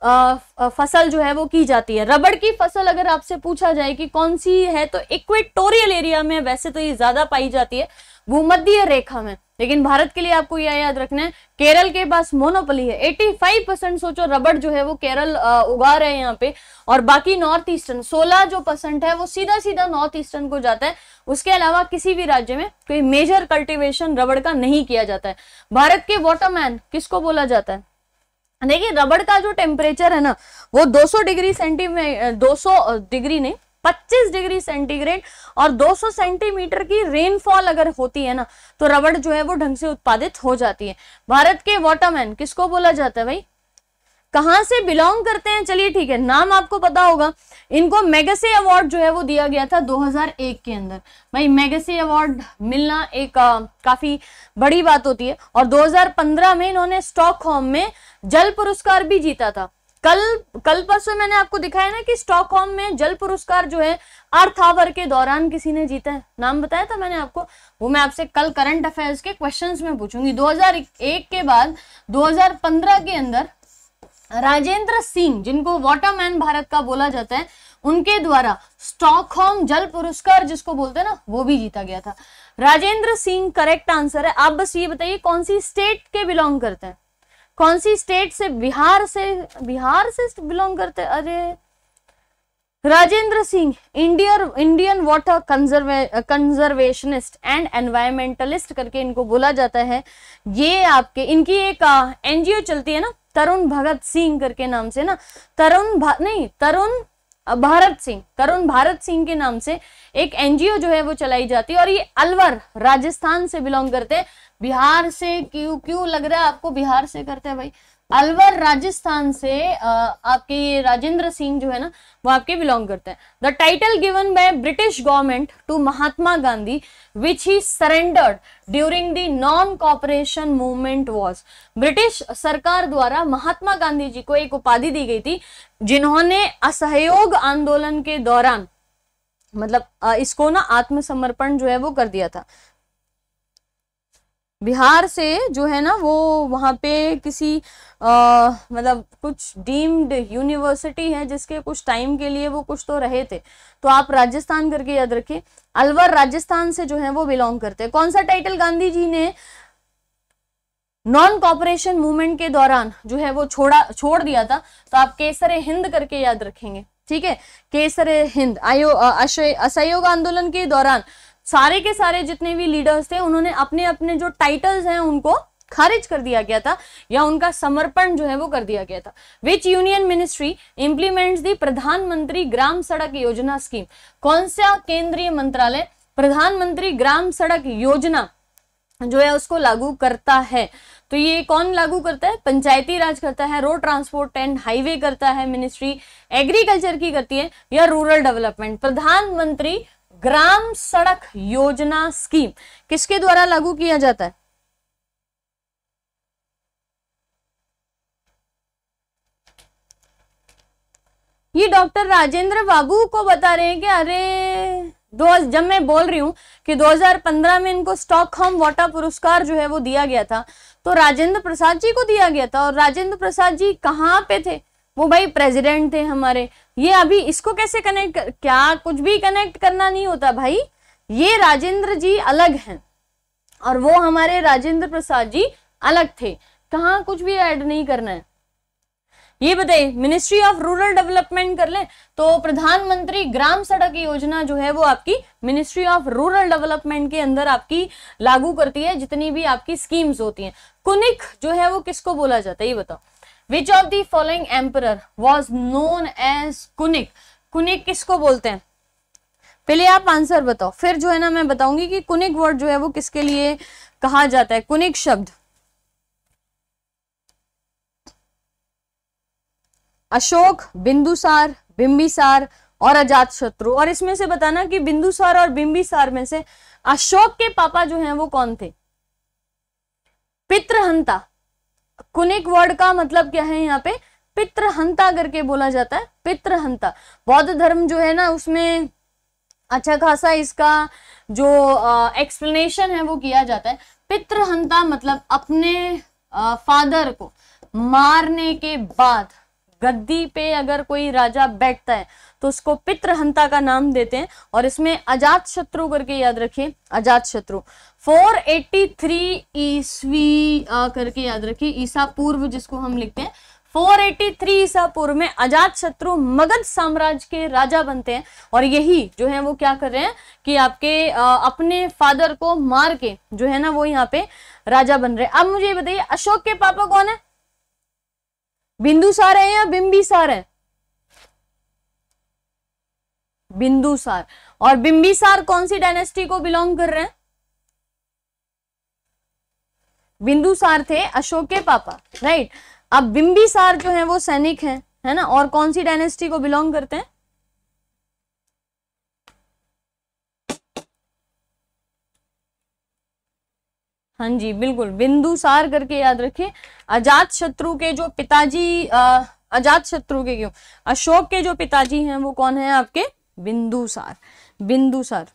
फसल जो है वो की जाती है रबड़ की फसल अगर आपसे पूछा जाए कि कौन सी है तो इक्वेटोरियल एरिया में वैसे तो ये ज्यादा पाई जाती है भूमध्य रेखा में लेकिन भारत के लिए आपको यह याद रखना है केरल के पास मोनोपली है 85 परसेंट सोचो रबड़ जो है वो केरल उगा रहे हैं यहाँ पे और बाकी नॉर्थ ईस्टर्न 16 जो परसेंट है वो सीधा सीधा नॉर्थ ईस्टर्न को जाता है उसके अलावा किसी भी राज्य में कोई मेजर कल्टीवेशन रबड़ का नहीं किया जाता है भारत के वॉटरमैन किसको बोला जाता है देखिए रबड़ का जो टेम्परेचर है ना वो 200 डिग्री सेंटीमीटर 200 डिग्री नहीं 25 डिग्री सेंटीग्रेड और 200 सेंटीमीटर की रेनफॉल अगर होती है ना तो रबड़ जो है वो ढंग से उत्पादित हो जाती है भारत के वाटरमैन किसको बोला जाता है भाई कहाँ से बिलोंग करते हैं चलिए ठीक है नाम आपको पता होगा इनको मेगासे अवार्ड जो है वो दिया गया था 2001 के अंदर भाई मेगासे अवार्ड मिलना एक आ, काफी बड़ी बात होती है और 2015 में इन्होंने स्टॉक में जल पुरस्कार भी जीता था कल कल परसों मैंने आपको दिखाया ना कि स्टॉकहोम में जल पुरस्कार जो है अर्थ आवर के दौरान किसी ने जीता है नाम बताया था मैंने आपको वो मैं आपसे कल करंट अफेयर्स के क्वेश्चंस में पूछूंगी 2001 के बाद 2015 के अंदर राजेंद्र सिंह जिनको वाटरमैन भारत का बोला जाता है उनके द्वारा स्टॉकहोम जल पुरस्कार जिसको बोलते हैं ना वो भी जीता गया था राजेंद्र सिंह करेक्ट आंसर है आप बस ये बताइए कौन सी स्टेट के बिलोंग करते हैं कौन सी स्टेट से बिहार से बिहार से बिलोंग करते अरे Rajendra Singh Indian Indian water conserve conservationist and environmentalist करके इनको बोला जाता है ये आपके इनकी एक एनजीओ चलती है ना तरुण भगत सिंह करके नाम से ना तरुण नहीं तरुण भारत सिंह तरुण भारत सिंह के नाम से एक एनजीओ जो है वो चलाई जाती है और ये अलवर राजस्थान से बिलोंग करते हैं बिहार से क्यों क्यों लग रहा है आपको बिहार से करते हैं भाई अलवर राजस्थान से आपके राजेंद्र सिंह जो है ना वो आपके बिलोंग करते हैं the title given by British government to Mahatma Gandhi which he surrendered during the non cooperation movement was British सरकार द्वारा महात्मा गांधी जी को एक उपाधि दी गई थी जिन्होंने असहयोग आंदोलन के दौरान मतलब इसको ना आत्मसमर्पण जो है वो कर दिया था बिहार से जो है ना वो वहाँ पे किसी आ, मतलब कुछ डीम्ड यूनिवर्सिटी है जिसके कुछ टाइम के लिए वो कुछ तो रहे थे तो आप राजस्थान करके याद रखिए अलवर राजस्थान से जो है वो बिलोंग करते हैं कौन सा टाइटल गांधी जी ने नॉन कॉपरेशन मूवमेंट के दौरान जो है वो छोड़ा छोड़ दिया था तो आप केसरे हिंद करके याद रखेंगे ठीक है केसरे हिंद आयो असहयोग आंदोलन के दौरान सारे के सारे जितने भी लीडर्स थे उन्होंने अपने अपने जो टाइटल्स हैं उनको खारिज कर दिया गया था या उनका समर्पण जो है वो कर दिया गया था which union ministry implements the Pradhan Mantri Gram सड़क योजना स्कीम कौन सा केंद्रीय मंत्रालय प्रधानमंत्री ग्राम सड़क योजना जो है उसको लागू करता है तो ये कौन लागू करता है पंचायती राज करता है रोड ट्रांसपोर्ट एंड हाईवे करता है मिनिस्ट्री एग्रीकल्चर की करती है या रूरल डेवलपमेंट प्रधानमंत्री ग्राम सड़क योजना स्कीम किसके द्वारा लागू किया जाता है ये डॉक्टर राजेंद्र बाबू को बता रहे हैं कि अरे दो जब मैं बोल रही हूं कि 2015 में इनको स्टॉक होम वाटर पुरस्कार जो है वो दिया गया था तो राजेंद्र प्रसाद जी को दिया गया था और राजेंद्र प्रसाद जी कहां पे थे वो भाई प्रेसिडेंट थे हमारे ये अभी इसको कैसे कनेक्ट कर, क्या कुछ भी कनेक्ट करना नहीं होता भाई ये राजेंद्र जी अलग हैं और वो हमारे राजेंद्र प्रसाद जी अलग थे कहा कुछ भी ऐड नहीं करना है ये बताइए मिनिस्ट्री ऑफ रूरल डेवलपमेंट कर ले तो प्रधानमंत्री ग्राम सड़क योजना जो है वो आपकी मिनिस्ट्री ऑफ रूरल डेवलपमेंट के अंदर आपकी लागू करती है जितनी भी आपकी स्कीम्स होती हैं कुनिक जो है वो किसको बोला जाता है ये बताओ which of the following emperor was known as Kunik Kunik किसको बोलते हैं पहले आप आंसर बताओ फिर जो है ना मैं बताऊंगी कि कुनिक वर्ड जो है वो किसके लिए कहा जाता है कुनिक शब्द अशोक बिंदुसार बिंबिसार और अजात शत्रु और इसमें से बताना कि बिंदुसार और बिंबिसार में से अशोक के पापा जो हैं वो कौन थे पित्रहंता कुनिक वर्ड का मतलब क्या है यहाँ पे पितृहंता करके बोला जाता है पितृहंता बौद्ध धर्म जो है ना उसमें अच्छा खासा इसका जो एक्सप्लेनेशन है वो किया जाता है पितृहंता मतलब अपने आ, फादर को मारने के बाद गद्दी पे अगर कोई राजा बैठता है तो उसको पितृहंता का नाम देते हैं और इसमें अजात शत्रु करके याद रखिए अजात शत्रु 483 ईस्वी करके याद रखिए ईसा पूर्व जिसको हम लिखते हैं 483 ईसा पूर्व में अजात शत्रु मगध साम्राज्य के राजा बनते हैं और यही जो है वो क्या कर रहे हैं कि आपके अपने फादर को मार के जो है ना वो यहाँ पे राजा बन रहे अब मुझे बताइए अशोक के पापा कौन है बिंदुसार है या सार है बिंदुसार और बिंबिसार कौन सी डायनेस्टी को बिलोंग कर रहे हैं बिंदुसार थे अशोक के पापा राइट अब बिंबिसार जो है वो सैनिक हैं है ना और कौन सी डायनेस्टी को बिलोंग करते हैं हाँ जी बिल्कुल बिंदुसार करके याद रखिए अजात शत्रु के जो पिताजी अजात शत्रु के क्यों अशोक के जो पिताजी हैं वो कौन है आपके बिंदुसार बिंदुसार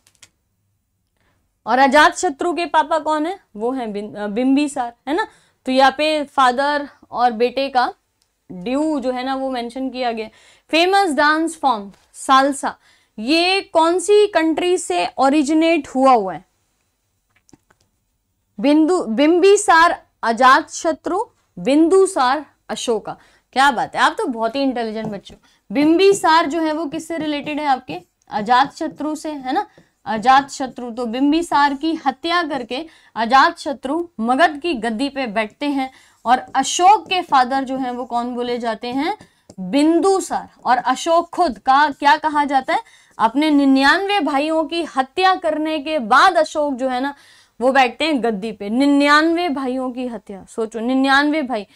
और अजात शत्रु के पापा कौन है वो है बिंबिसार है ना तो यहाँ पे फादर और बेटे का ड्यू जो है ना वो मेंशन किया गया फेमस डांस फॉर्म सालसा ये कौन सी कंट्री से ओरिजिनेट हुआ हुआ है बिंदु बिंबिसार अजात शत्रु बिंदुसार अशोका क्या बात है आप तो बहुत ही इंटेलिजेंट बच्चों बिंबिसार जो है वो किससे रिलेटेड है आपके अजात शत्रु से है ना अजात शत्रु तो बिंबिसार की हत्या करके अजात शत्रु मगध की गद्दी पे बैठते हैं और अशोक के फादर जो हैं वो कौन बोले जाते हैं बिंदुसार और अशोक खुद का क्या कहा जाता है अपने निन्यानवे भाइयों की हत्या करने के बाद अशोक जो है ना वो बैठते हैं गद्दी पे निन्यानवे भाइयों की हत्या सोचो निन्यानवे भाई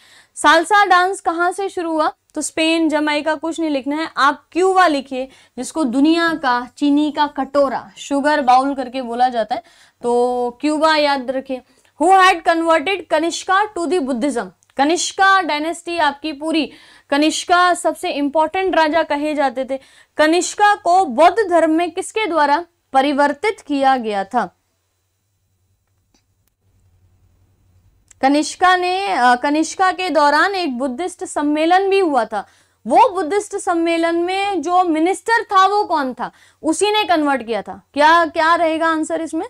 सालसा डांस कहाँ से शुरू हुआ तो स्पेन जमाई का कुछ नहीं लिखना है आप क्यूवा लिखिए जिसको दुनिया का चीनी का कटोरा शुगर बाउल करके बोला जाता है तो क्यूबा याद रखिए who had converted Kanishka to the Buddhism Kanishka dynasty आपकी पूरी कनिष्का सबसे इंपॉर्टेंट राजा कहे जाते थे कनिष्का को बौद्ध धर्म में किसके द्वारा परिवर्तित किया गया था कनिष्का ने कनिष्का के दौरान एक बुद्धिस्ट सम्मेलन भी हुआ था वो बुद्धिस्ट सम्मेलन में जो मिनिस्टर था वो कौन था उसी ने कन्वर्ट किया था क्या क्या रहेगा आंसर इसमें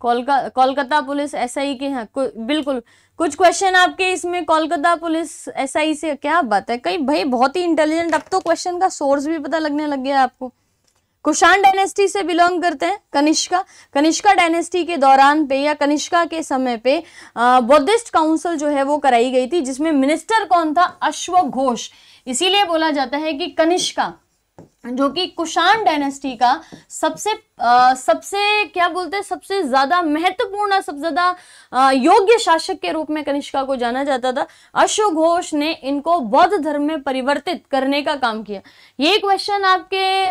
कोलका कोलकाता पुलिस एसआई के हैं बिल्कुल कुछ क्वेश्चन आपके इसमें कोलकाता पुलिस एसआई से क्या बात है कई भाई बहुत ही इंटेलिजेंट अब तो क्वेश्चन का सोर्स भी पता लगने लग गया आपको कुशाण डायनेस्टी से बिलोंग करते हैं कनिष्का कनिष्का डायनेस्टी के दौरान पे या कनिष्का के समय पे बौद्धिस्ट काउंसिल जो है वो कराई गई थी जिसमें मिनिस्टर कौन था अश्व घोष इसीलिए बोला जाता है कि कनिष्का जो कि कुषाण डायनेस्टी का सबसे आ, सबसे क्या बोलते हैं सबसे ज़्यादा महत्वपूर्ण सबसे ज़्यादा योग्य शासक के रूप में कनिष्का को जाना जाता था अश्वघोष ने इनको बौद्ध धर्म में परिवर्तित करने का काम किया ये क्वेश्चन आपके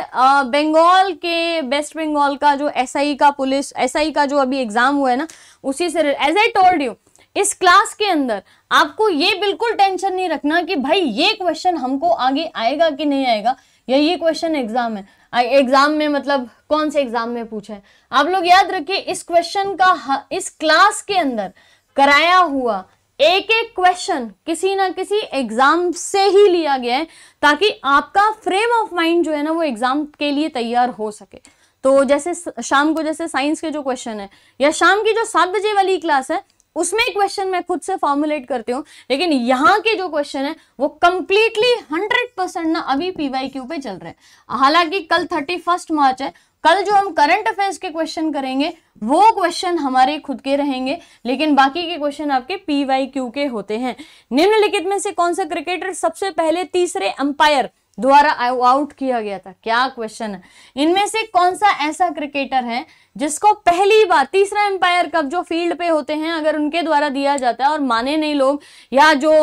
बंगाल के वेस्ट बंगाल का जो एसआई का पुलिस एसआई का जो अभी एग्ज़ाम हुआ है ना उसी से एज आई टोल्ड यू इस क्लास के अंदर आपको ये बिल्कुल टेंशन नहीं रखना कि भाई ये क्वेश्चन हमको आगे आएगा कि नहीं आएगा या ये क्वेश्चन एग्जाम है एग्जाम में मतलब कौन से एग्जाम में पूछा है आप लोग याद रखिए इस क्वेश्चन का इस क्लास के अंदर कराया हुआ एक एक क्वेश्चन किसी ना किसी एग्जाम से ही लिया गया है ताकि आपका फ्रेम ऑफ माइंड जो है ना वो एग्जाम के लिए तैयार हो सके तो जैसे शाम को जैसे साइंस के जो क्वेश्चन है या शाम की जो सात बजे वाली क्लास है उसमें क्वेश्चन मैं खुद से फॉर्मुलेट करती हूँ लेकिन यहाँ के जो क्वेश्चन है वो कंप्लीटली हंड्रेड परसेंट ना अभी पीवाई क्यू पे चल रहे हैं हालांकि कल थर्टी फर्स्ट मार्च है कल जो हम करंट अफेयर्स के क्वेश्चन करेंगे वो क्वेश्चन हमारे खुद के रहेंगे लेकिन बाकी के क्वेश्चन आपके पीवाई क्यू के होते हैं निम्नलिखित में से कौन सा क्रिकेटर सबसे पहले तीसरे अंपायर द्वारा आउट किया गया था क्या क्वेश्चन है इनमें से कौन सा ऐसा क्रिकेटर है जिसको पहली बार तीसरा एम्पायर कप जो फील्ड पे होते हैं अगर उनके द्वारा दिया जाता है और माने नहीं लोग या जो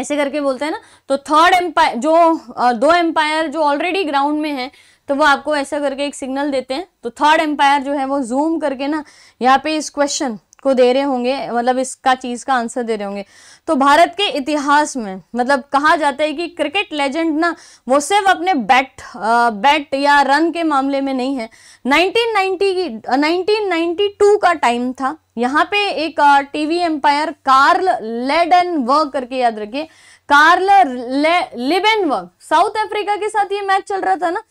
ऐसे करके बोलते हैं ना तो थर्ड एम्पायर जो दो एम्पायर जो ऑलरेडी ग्राउंड में है तो वो आपको ऐसा करके एक सिग्नल देते हैं तो थर्ड एम्पायर जो है वो जूम करके ना यहाँ पे इस क्वेश्चन को दे रहे होंगे मतलब इसका चीज का आंसर दे रहे होंगे तो भारत के इतिहास में मतलब कहा जाता है कि क्रिकेट लेजेंड ना वो सिर्फ अपने बैट आ, बैट या रन के मामले में नहीं है 1990 की 1992 का टाइम था यहाँ पे एक TV umpire Karl Leiden work करके याद रखिए कार्ल ले, लिबेन वर्क साउथ अफ्रीका के साथ ये मैच चल रहा था ना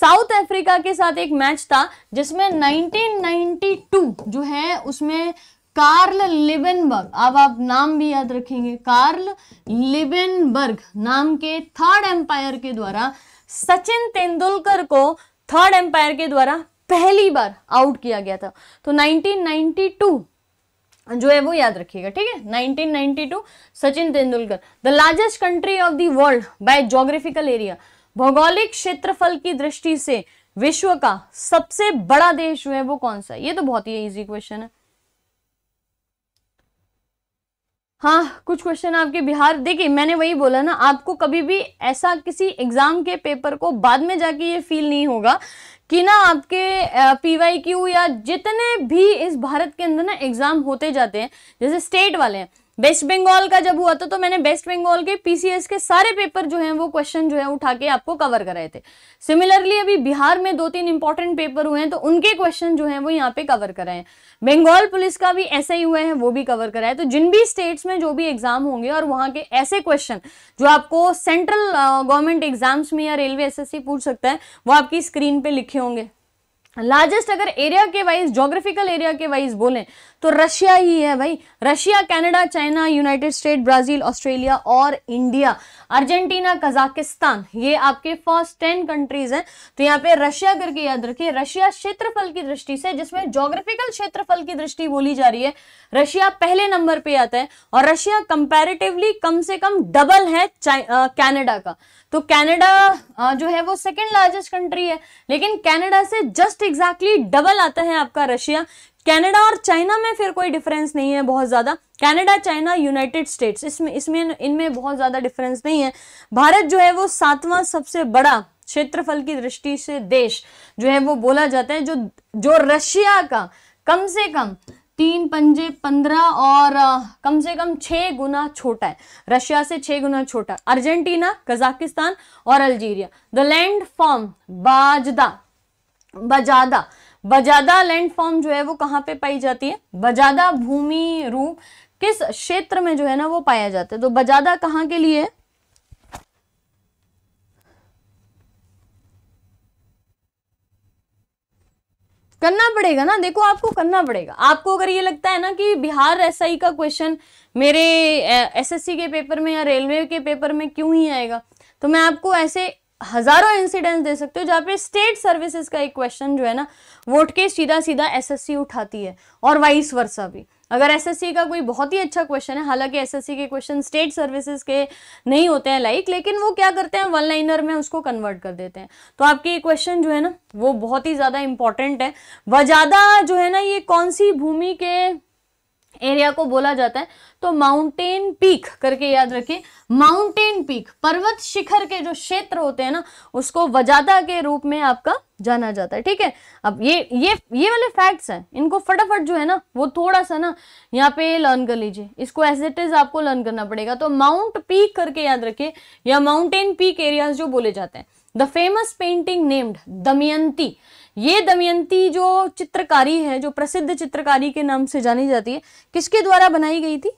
साउथ अफ्रीका के साथ एक मैच था जिसमें 1992 जो है उसमें कार्ल लिबेनबर्ग अब आप नाम भी याद रखेंगे कार्ल लिबेनबर्ग नाम के थर्ड एम्पायर के द्वारा सचिन तेंदुलकर को थर्ड एम्पायर के द्वारा पहली बार आउट किया गया था तो 1992 जो है वो याद रखिएगा ठीक है 1992 Sachin Tendulkar the largest country of the world by geographical area भौगोलिक क्षेत्रफल की दृष्टि से विश्व का सबसे बड़ा देश जो है वो कौन सा है ये तो बहुत ही इजी क्वेश्चन है हाँ कुछ क्वेश्चन आपके बिहार देखिए मैंने वही बोला ना आपको कभी भी ऐसा किसी एग्ज़ाम के पेपर को बाद में जाके ये फील नहीं होगा कि ना आपके पी वाई क्यू या जितने भी इस भारत के अंदर ना एग्ज़ाम होते जाते हैं जैसे स्टेट वाले हैं वेस्ट बंगाल का जब हुआ था तो मैंने वेस्ट बंगाल के पीसीएस के सारे पेपर जो है वो क्वेश्चन जो है उठा के आपको कवर कराए थे सिमिलरली अभी बिहार में दो तीन इंपॉर्टेंट पेपर हुए हैं तो उनके क्वेश्चन जो है वो यहाँ पे कवर कराए बंगाल पुलिस का भी ऐसे ही हुए हैं वो भी कवर कराए तो जिन भी स्टेट्स में जो भी एग्जाम होंगे और वहाँ के ऐसे क्वेश्चन जो आपको सेंट्रल गवर्नमेंट एग्जाम्स में या रेलवे एस पूछ सकता है वो आपकी स्क्रीन पे लिखे होंगे लार्जेस्ट अगर एरिया के वाइज जोग्राफिकल एरिया के वाइज बोलें तो रशिया ही है भाई Russia Canada China United State Brazil Australia और इंडिया अर्जेंटीना कजाकिस्तान ये आपके फर्स्ट टेन कंट्रीज हैं तो यहाँ पे रशिया करके याद रखिए रशिया क्षेत्रफल की दृष्टि से जिसमें जोग्राफिकल क्षेत्रफल की दृष्टि बोली जा रही है रशिया पहले नंबर पर आता है और रशिया कंपेरेटिवली कम से कम डबल है कैनेडा का तो कैनेडा जो है वो सेकेंड लार्जेस्ट कंट्री है लेकिन कैनेडा से जस्ट एग्जैक्टली exactly डबल आता है आपका रशिया कनाडा और चाइना में फिर कोई डिफरेंस नहीं है बहुत ज़्यादा कनाडा चाइना यूनाइटेड स्टेट्स इसमें इसमें इनमें बहुत ज़्यादा डिफरेंस नहीं है भारत जो है वो सातवां सबसे बड़ा क्षेत्रफल की दृष्टि से देश जो है वो बोला जाता है जो जो रशिया का कम से कम तीन पंजे पंद्रह और आ, कम से कम छः गुना छोटा है रशिया से छः गुना छोटा अर्जेंटीना कजाकिस्तान और Algeria the land form bajada bajada bajada landform जो है वो कहाँ पे पाई जाती है बजादा भूमि रूप किस क्षेत्र में जो है ना वो पाया जाता है तो बजादा कहाँ के लिए करना पड़ेगा ना देखो आपको करना पड़ेगा आपको अगर ये लगता है ना कि बिहार एस का क्वेश्चन मेरे एसएससी के पेपर में या रेलवे के पेपर में क्यों ही आएगा तो मैं आपको ऐसे हज़ारों इंसिडेंट्स दे सकते हो जहाँ पे स्टेट सर्विसेज का एक क्वेश्चन जो है ना वोट के सीधा सीधा एसएससी उठाती है और वाइस वर्षा भी अगर एसएससी का कोई बहुत ही अच्छा क्वेश्चन है हालांकि एसएससी के क्वेश्चन स्टेट सर्विसेज के नहीं होते हैं लाइक लेकिन वो क्या करते हैं वन लाइनर में उसको कन्वर्ट कर देते हैं तो आपके ये क्वेश्चन जो है ना वो बहुत ही ज़्यादा इंपॉर्टेंट है वजादा जो है ना ये कौन सी भूमि के एरिया को बोला जाता है तो माउंटेन पीक करके याद रखिए माउंटेन पीक पर्वत शिखर के जो क्षेत्र होते हैं ना उसको वजादा के रूप में आपका जाना जाता है ठीक है अब ये ये ये वाले फैक्ट्स हैं इनको फटाफट जो है ना वो थोड़ा सा ना यहाँ पे लर्न कर लीजिए इसको एज इट इज आपको लर्न करना पड़ेगा तो माउंट पीक करके याद रखिए या माउंटेन पीक एरियाज जो बोले जाते हैं the famous painting named Damayanti ये दमयंती जो चित्रकारी है जो प्रसिद्ध चित्रकारी के नाम से जानी जाती है किसके द्वारा बनाई गई थी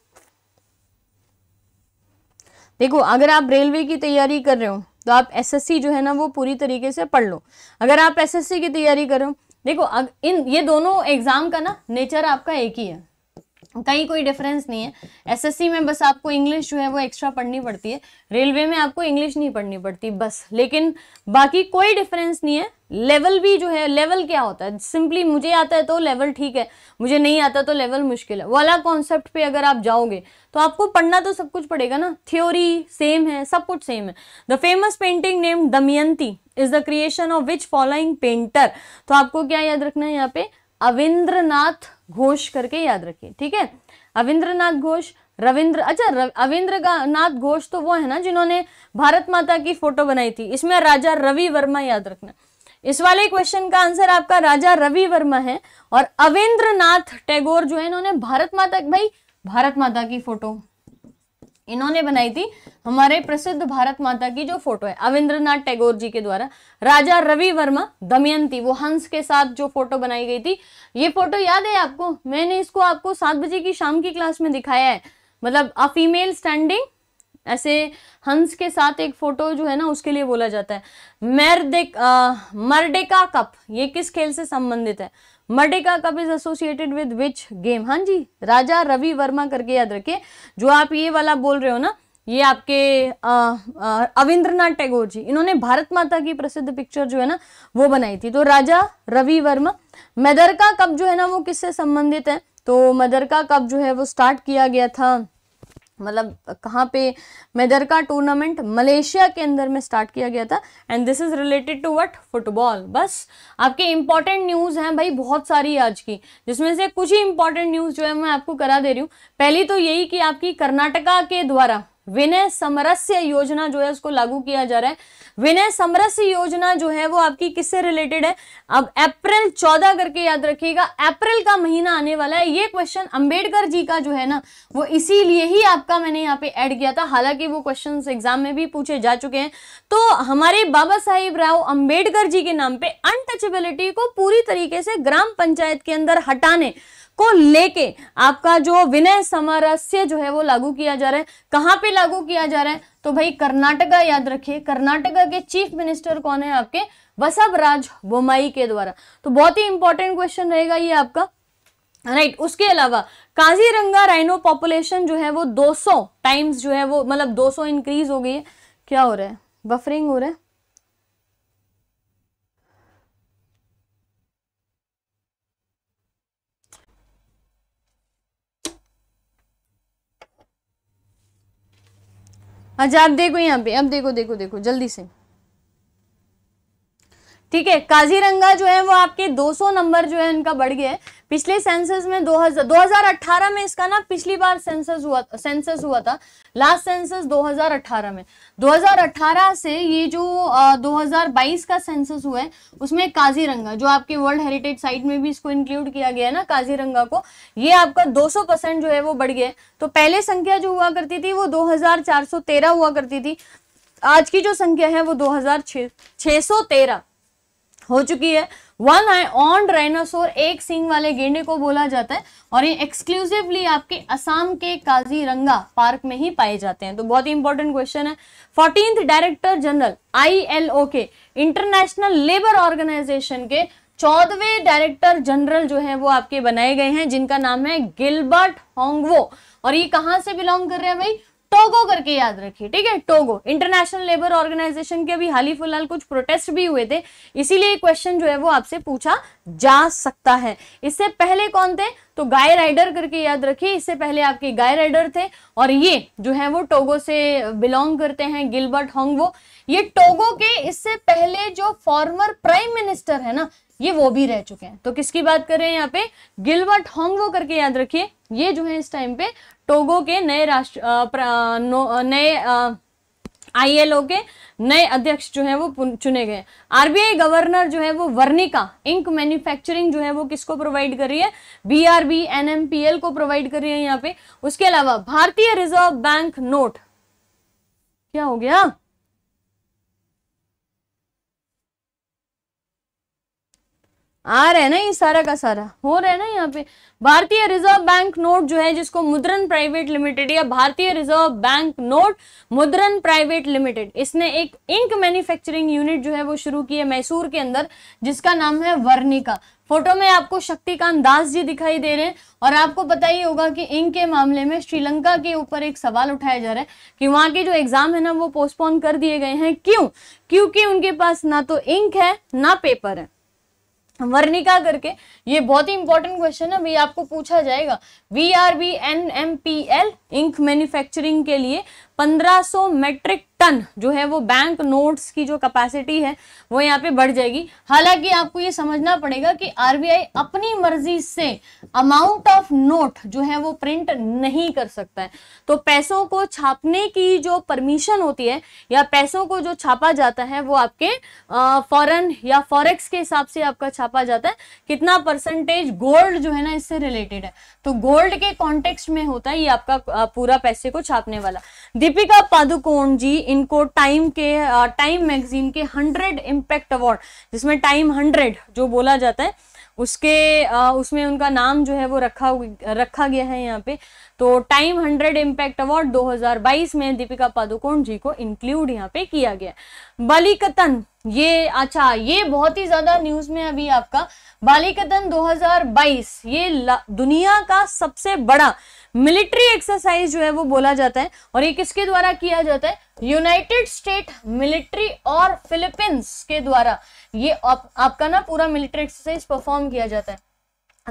देखो अगर आप रेलवे की तैयारी कर रहे हो तो आप एसएससी जो है ना वो पूरी तरीके से पढ़ लो अगर आप एसएससी की तैयारी कर रहे हो देखो इन ये दोनों एग्जाम का ना नेचर आपका एक ही है कहीं कोई डिफरेंस नहीं है एसएससी में बस आपको इंग्लिश जो है वो एक्स्ट्रा पढ़नी पड़ती है रेलवे में आपको इंग्लिश नहीं पढ़नी पड़ती बस लेकिन बाकी कोई डिफरेंस नहीं है लेवल भी जो है लेवल क्या होता है सिंपली मुझे आता है तो लेवल ठीक है मुझे नहीं आता तो लेवल मुश्किल है वाला कॉन्सेप्ट पे अगर आप जाओगे तो आपको पढ़ना तो सब कुछ पड़ेगा ना थ्योरी सेम है सब कुछ सेम है the famous painting name Damayanti is the creation of which following painter तो आपको क्या याद रखना है यहाँ पे अविंद्रनाथ घोष करके याद रखिए ठीक है अविंद्रनाथ घोष रविंद्र अच्छा अविंद्र नाथ घोष तो वो है ना जिन्होंने भारत माता की फोटो बनाई थी इसमें राजा रवि वर्मा याद रखना इस वाले क्वेश्चन का आंसर आपका राजा रवि वर्मा है और अविंद्र नाथ टैगोर जो है इन्होंने भारत माता भाई भारत माता की फोटो इन्होंने बनाई थी हमारे प्रसिद्ध भारत माता की जो फोटो है अविंद्रनाथ टैगोर जी के द्वारा राजा रवि वर्मा दमयंती वो हंस के साथ जो फोटो बनाई गई थी ये फोटो याद है आपको मैंने इसको आपको सात बजे की शाम की क्लास में दिखाया है मतलब अ फीमेल स्टैंडिंग ऐसे हंस के साथ एक फोटो जो है ना उसके लिए बोला जाता है मैरदे मर्डेका कप ये किस खेल से संबंधित है Merdeka cup is associated with which game हाँ जी राजा रवि वर्मा करके याद रखिए जो आप ये वाला बोल रहे हो ना ये आपके अविंद्रनाथ टैगोर जी इन्होंने भारत माता की प्रसिद्ध पिक्चर जो है ना वो बनाई थी तो राजा रवि वर्मा मदरका कप जो है ना वो किससे संबंधित है तो मदरका कप जो है वो स्टार्ट किया गया था मतलब कहाँ पे मेदर का टूर्नामेंट मलेशिया के अंदर में स्टार्ट किया गया था and this is related to what football बस आपके इंपॉर्टेंट न्यूज़ हैं भाई बहुत सारी आज की जिसमें से कुछ ही इंपॉर्टेंट न्यूज़ जो है मैं आपको करा दे रही हूँ पहली तो यही कि आपकी कर्नाटका के द्वारा विनय समरस्य योजना जो है उसको लागू किया जा रहा है विनय समरस्य योजना जो है वो आपकी किससे रिलेटेड है अब अप्रैल चौदह करके याद रखिएगा अप्रैल का महीना आने वाला है ये क्वेश्चन अंबेडकर जी का जो है ना वो इसीलिए ही आपका मैंने यहाँ पे ऐड किया था हालांकि वो क्वेश्चन एग्जाम में भी पूछे जा चुके हैं तो हमारे बाबा साहेब राव अम्बेडकर जी के नाम पे अनटचेबिलिटी को पूरी तरीके से ग्राम पंचायत के अंदर हटाने को लेके आपका जो विनय सामरस्य जो है वो लागू किया जा रहा है कहाँ पे लागू किया जा रहा है तो भाई कर्नाटका याद रखिए कर्नाटका के चीफ मिनिस्टर कौन है आपके वसवराज बोमाई के द्वारा तो बहुत ही इंपॉर्टेंट क्वेश्चन रहेगा ये आपका राइट right, उसके अलावा काजीरंगा राइनो पॉपुलेशन जो है वो 200 टाइम्स जो है वो मतलब 200 इंक्रीज हो गई है क्या हो रहा है बफरिंग हो रहा है अच्छा हाँ, आप देखो यहाँ पे अब देखो देखो देखो जल्दी से ठीक है काजीरंगा जो है वो आपके 200 नंबर जो है इनका बढ़ गया है पिछले सेंसस में 2000 2018 में इसका ना पिछली बार सेंसस हुआ सेंसस हुआ था लास्ट सेंसस 2018 में 2018 से ये जो आ, 2022 का सेंसस हुआ है उसमें काजीरंगा जो आपके वर्ल्ड हेरिटेज साइट में भी इसको इंक्लूड किया गया है ना काजीरंगा को ये आपका 200 परसेंट जो है वो बढ़ गया है तो पहले संख्या जो हुआ करती थी वो दो हुआ करती थी आज की जो संख्या है वो दो हजार हो चुकी है वन आई ऑन राइनोसोर एक सिंग वाले गेंडे को बोला जाता है और ये एक्सक्लूसिवली आपके असम के काजीरंगा पार्क में ही पाए जाते हैं तो बहुत ही इंपॉर्टेंट क्वेश्चन है fourteen director general I L O के इंटरनेशनल लेबर ऑर्गेनाइजेशन के चौदवे डायरेक्टर जनरल जो है वो आपके बनाए गए हैं जिनका नाम है गिलबर्ट होंगवो और ये कहाँ से बिलोंग कर रहे हैं भाई टोगो करके याद रखिए ठीक है टोगो इंटरनेशनल लेबर ऑर्गेनाइजेशन के अभी हाल ही फिलहाल कुछ प्रोटेस्ट भी हुए थे इसीलिए क्वेश्चन जो है वो आपसे पूछा जा सकता है इससे पहले कौन थे तो गाय राइडर करके याद रखिए इससे पहले आपके गाय राइडर थे और ये जो है वो टोगो से बिलोंग करते हैं गिलबर्ट वो ये टोगो के इससे पहले जो फॉर्मर प्राइम मिनिस्टर है ना ये वो भी रह चुके हैं तो किसकी बात कर रहे हैं यहाँ पे गिलबर्ट वो करके याद रखिए ये जो है इस टाइम पे टोगो के नए राष्ट्र नए आईएलओ के नए अध्यक्ष जो है वो चुने गए आरबीआई गवर्नर जो है वो वर्निका इंक मैन्युफैक्चरिंग जो है वो किसको प्रोवाइड कर रही है बीआरबी एनएमपीएल को प्रोवाइड कर रही है यहाँ पे उसके अलावा भारतीय रिजर्व बैंक नोट क्या हो गया आ रहा है ना ये सारा का सारा हो रहा है ना यहाँ पे भारतीय रिजर्व बैंक नोट जो है जिसको मुद्रन प्राइवेट लिमिटेड या Bharatiya reserve bank note Mudran private limited इसने एक इंक मैन्युफैक्चरिंग यूनिट जो है वो शुरू की है मैसूर के अंदर जिसका नाम है वर्णिका फोटो में आपको शक्तिकांत दास जी दिखाई दे रहे हैं और आपको पता ही होगा कि इंक के मामले में श्रीलंका के ऊपर एक सवाल उठाया जा रहा है कि वहां के जो एग्जाम है ना वो पोस्टपोन कर दिए गए हैं क्यों क्योंकि उनके पास ना तो इंक है ना पेपर है वर्णिका करके ये बहुत ही इंपॉर्टेंट क्वेश्चन है भाई आपको पूछा जाएगा V R B N M P L ink manufacturing के लिए 1500 मेट्रिक टन जो है वो बैंक नोट्स की जो कैपेसिटी है वो यहाँ पे बढ़ जाएगी हालांकि आपको ये समझना पड़ेगा कि आरबीआई अपनी मर्जी से अमाउंट ऑफ नोट जो है वो प्रिंट नहीं कर सकता है तो पैसों को छापने की जो परमिशन होती है या पैसों को जो छापा जाता है वो आपके फॉरन या फॉरेक्स के हिसाब से आपका छापा जाता है कितना परसेंटेज गोल्ड जो है ना इससे रिलेटेड है तो गोल्ड के कॉन्टेक्स्ट में होता है ये आपका पूरा पैसे को छापने वाला दीपिका पादुकोण जी इनको टाइम के टाइम मैगजीन के हंड्रेड इम्पैक्ट अवार्ड जिसमें टाइम हंड्रेड जो बोला जाता है उसके आ, उसमें उनका नाम जो है वो रखा रखा गया है यहाँ पे तो टाइम हंड्रेड इम्पैक्ट अवार्ड 2022 में दीपिका पादुकोण जी को इंक्लूड यहाँ पे किया गया बालिकतन ये अच्छा ये बहुत ही ज्यादा न्यूज में अभी आपका बालिकतन 2022 ये दुनिया का सबसे बड़ा मिलिट्री एक्सरसाइज जो है वो बोला जाता है और ये किसके द्वारा किया जाता है यूनाइटेड स्टेट मिलिट्री और फिलीपींस के द्वारा ये आप, आपका ना पूरा मिलिट्री एक्सरसाइज परफॉर्म किया जाता है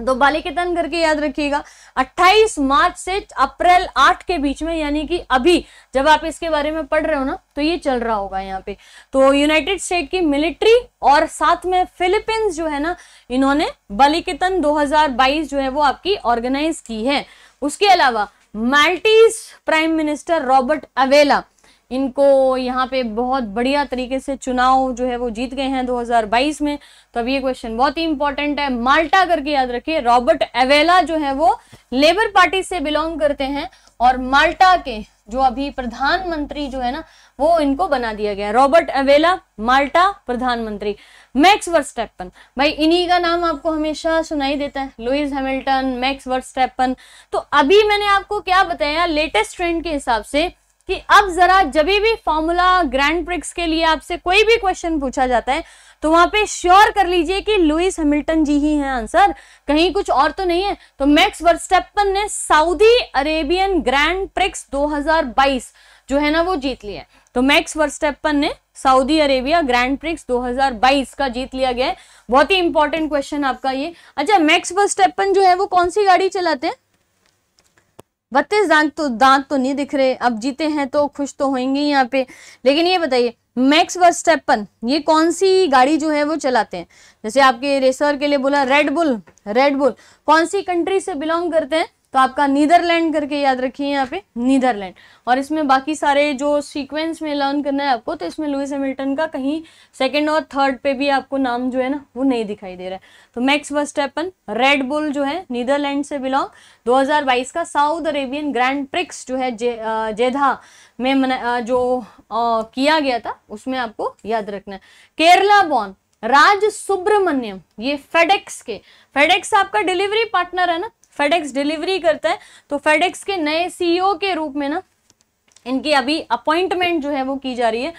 तो बालिकेतन करके याद रखिएगा 28 मार्च से अप्रैल 8 के बीच में यानी कि अभी जब आप इसके बारे में पढ़ रहे हो ना तो ये चल रहा होगा यहाँ पे तो यूनाइटेड स्टेट की मिलिट्री और साथ में फिलीपींस जो है ना इन्होंने बालिकेतन 2022 जो है वो आपकी ऑर्गेनाइज की है उसके अलावा माल्टीज प्राइम मिनिस्टर रॉबर्ट अवेला इनको यहाँ पे बहुत बढ़िया तरीके से चुनाव जो है वो जीत गए हैं 2022 में तो अब ये क्वेश्चन बहुत ही इंपॉर्टेंट है माल्टा करके याद रखिए रॉबर्ट एवेला जो है वो लेबर पार्टी से बिलोंग करते हैं और माल्टा के जो अभी प्रधानमंत्री जो है ना वो इनको बना दिया गया रॉबर्ट अवेला माल्टा प्रधानमंत्री मैक्स वर्स्टेपन भाई इन्हीं का नाम आपको हमेशा सुनाई देता है लुइस हैमिल्टन मैक्स वर्स्टेपन तो अभी मैंने आपको क्या बताया लेटेस्ट ट्रेंड के हिसाब से कि अब जरा जब भी फॉर्मूला ग्रैंड प्रिक्स के लिए आपसे कोई भी क्वेश्चन पूछा जाता है तो वहां पे श्योर कर लीजिए कि लुइस हैमिल्टन जी ही हैं आंसर कहीं कुछ और तो नहीं है तो मैक्स वर्स्टेपन ने सऊदी अरेबियन ग्रैंड प्रिक्स 2022 जो है ना वो जीत लिया तो मैक्स वर्स्टेपन ने सऊदी अरेबिया ग्रैंड प्रिक्स 2022 का जीत लिया गया है बहुत ही इंपॉर्टेंट क्वेश्चन आपका ये अच्छा मैक्स वर्स्टेपन जो है वो कौन सी गाड़ी चलाते हैं बत्तीस दांत तो दांत तो नहीं दिख रहे अब जीते हैं तो खुश तो होंगे यहाँ पे लेकिन ये बताइए मैक्स वर्स्टेपन ये कौन सी गाड़ी जो है वो चलाते हैं जैसे आपके रेसर के लिए बोला रेडबुल रेडबुल कौन सी कंट्री से बिलोंग करते हैं तो आपका नीदरलैंड करके याद रखिए यहाँ पे नीदरलैंड और इसमें बाकी सारे जो सीक्वेंस में लर्न करना है आपको तो इसमें लुइस हैमिल्टन का कहीं सेकंड और थर्ड पे भी आपको नाम जो है ना वो नहीं दिखाई दे रहा है तो मैक्स वर्स्टेपन रेड बुल जो है नीदरलैंड से बिलोंग 2022 का साउथ अरेबियन ग्रैंड प्रिक्स जो है जेधा में मना, जो आ, किया गया था उसमें आपको याद रखना है केरला बॉन राज सुब्रमण्यम ये फेडेक्स के फेडेक्स आपका डिलीवरी पार्टनर है ना फेडेक्स डिलीवरी करता है तो फेडेक्स के नए सीईओ e के रूप में ना इनकी अभी अपॉइंटमेंट जो है वो की जा रही है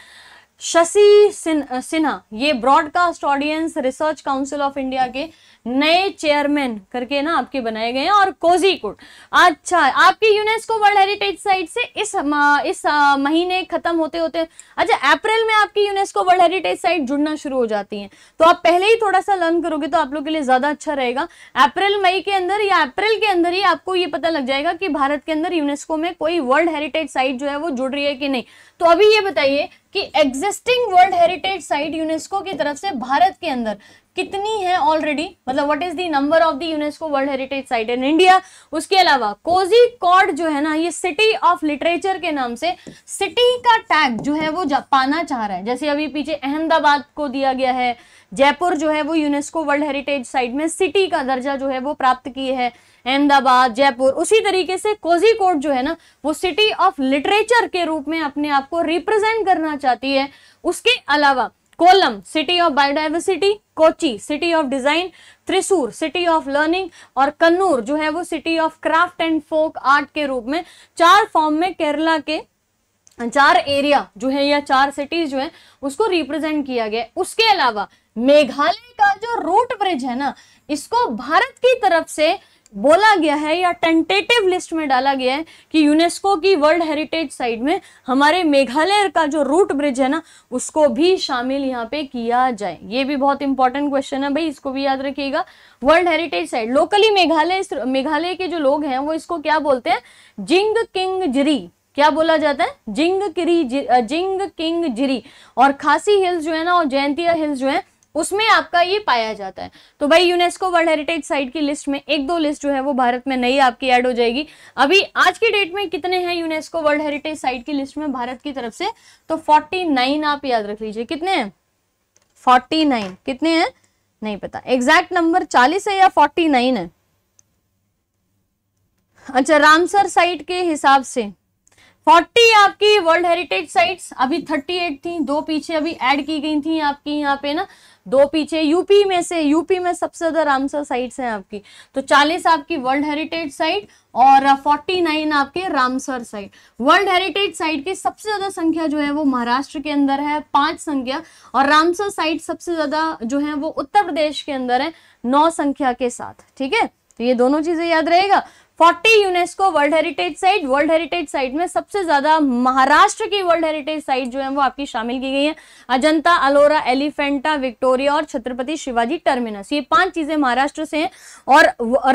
शशि सिन्हा ये Broadcast Audience Research Council of India के नए चेयरमैन करके ना आपके बनाए गए हैं और कोजीकोड अच्छा आपकी यूनेस्को वर्ल्ड हेरिटेज साइट से इस इस महीने खत्म होते होते अच्छा अप्रैल में आपकी यूनेस्को वर्ल्ड हेरिटेज साइट जुड़ना शुरू हो जाती हैं तो आप पहले ही थोड़ा सा लर्न करोगे तो आप लोग के लिए ज़्यादा अच्छा रहेगा अप्रैल मई के अंदर या अप्रैल के अंदर ही आपको ये पता लग जाएगा कि भारत के अंदर यूनेस्को में कोई वर्ल्ड हेरिटेज साइट जो है वो जुड़ रही है कि नहीं तो अभी ये बताइए कि existing world heritage site UNESCO की तरफ से भारत के अंदर कितनी है ऑलरेडी मतलब what is the number of the UNESCO world heritage site in India उसके अलावा कोजी कॉड जो है ना ये सिटी ऑफ लिटरेचर के नाम से सिटी का टैग जो है वो पाना चाह रहा है जैसे अभी पीछे अहमदाबाद को दिया गया है जयपुर जो है वो यूनेस्को वर्ल्ड हेरिटेज साइट में सिटी का दर्जा जो है वो प्राप्त किए है अहमदाबाद जयपुर उसी तरीके से कोजीकोड जो है ना वो सिटी ऑफ लिटरेचर के रूप में अपने आप को रिप्रेजेंट करना चाहती है उसके अलावा Kollam city of biodiversity Kochi city of design Thrissur city of learning और कन्नूर जो है वो city of craft and folk art के रूप में चार फॉर्म में केरला के चार एरिया जो है या चार सिटीज जो है उसको रिप्रेजेंट किया गया उसके अलावा मेघालय का जो रूट ब्रिज है ना इसको भारत की तरफ से बोला गया है या टेंटेटिव लिस्ट में डाला गया है कि यूनेस्को की वर्ल्ड हेरिटेज साइट में हमारे मेघालय का जो रूट ब्रिज है ना उसको भी शामिल यहाँ पे किया जाए ये भी बहुत इंपॉर्टेंट क्वेश्चन है भाई इसको भी याद रखिएगा world heritage site locally Meghalaya Meghalaya के जो लोग हैं वो इसको क्या बोलते हैं जिंग किंग जरी क्या बोला जाता है जिंग किरी जिंग किंग जिरी और खासी हिल्स जो है ना और जयंतिया हिल्स जो है उसमें आपका ये पाया जाता है तो भाई यूनेस्को वर्ल्ड हेरिटेज साइट की लिस्ट में एक दो लिस्ट जो है वो भारत में नई आपकी ऐड हो जाएगी अभी आज की डेट में कितने हैं यूनेस्को वर्ल्ड हेरिटेज साइट की लिस्ट में भारत की तरफ से तो 49 आप याद रख लीजिए कितने हैं 49 कितने हैं नहीं पता एग्जैक्ट नंबर 40 है या 49 है अच्छा रामसर साइट के हिसाब से फोर्टी आपकी वर्ल्ड हेरिटेज साइट्स अभी थर्टी एट थी दो पीछे अभी ऐड की गई थी आपकी यहाँ पे ना दो पीछे यूपी में से यूपी में सबसे ज्यादा रामसर साइट्स हैं आपकी तो 40 आपकी वर्ल्ड हेरिटेज साइट और 49 आपके Ramsar site world heritage site की सबसे ज्यादा संख्या जो है वो महाराष्ट्र के अंदर है पांच संख्या और रामसर साइट सबसे ज्यादा जो है वो उत्तर प्रदेश के अंदर है नौ संख्या के साथ ठीक है तो ये दोनों चीजें याद रहेगा 40 UNESCO world heritage site world heritage site में सबसे ज्यादा महाराष्ट्र की वर्ल्ड हेरिटेज साइट जो है वो आपकी शामिल की गई है अजंता अलोरा एलिफेंटा विक्टोरिया और छत्रपति शिवाजी टर्मिनस ये पांच चीजें महाराष्ट्र से हैं और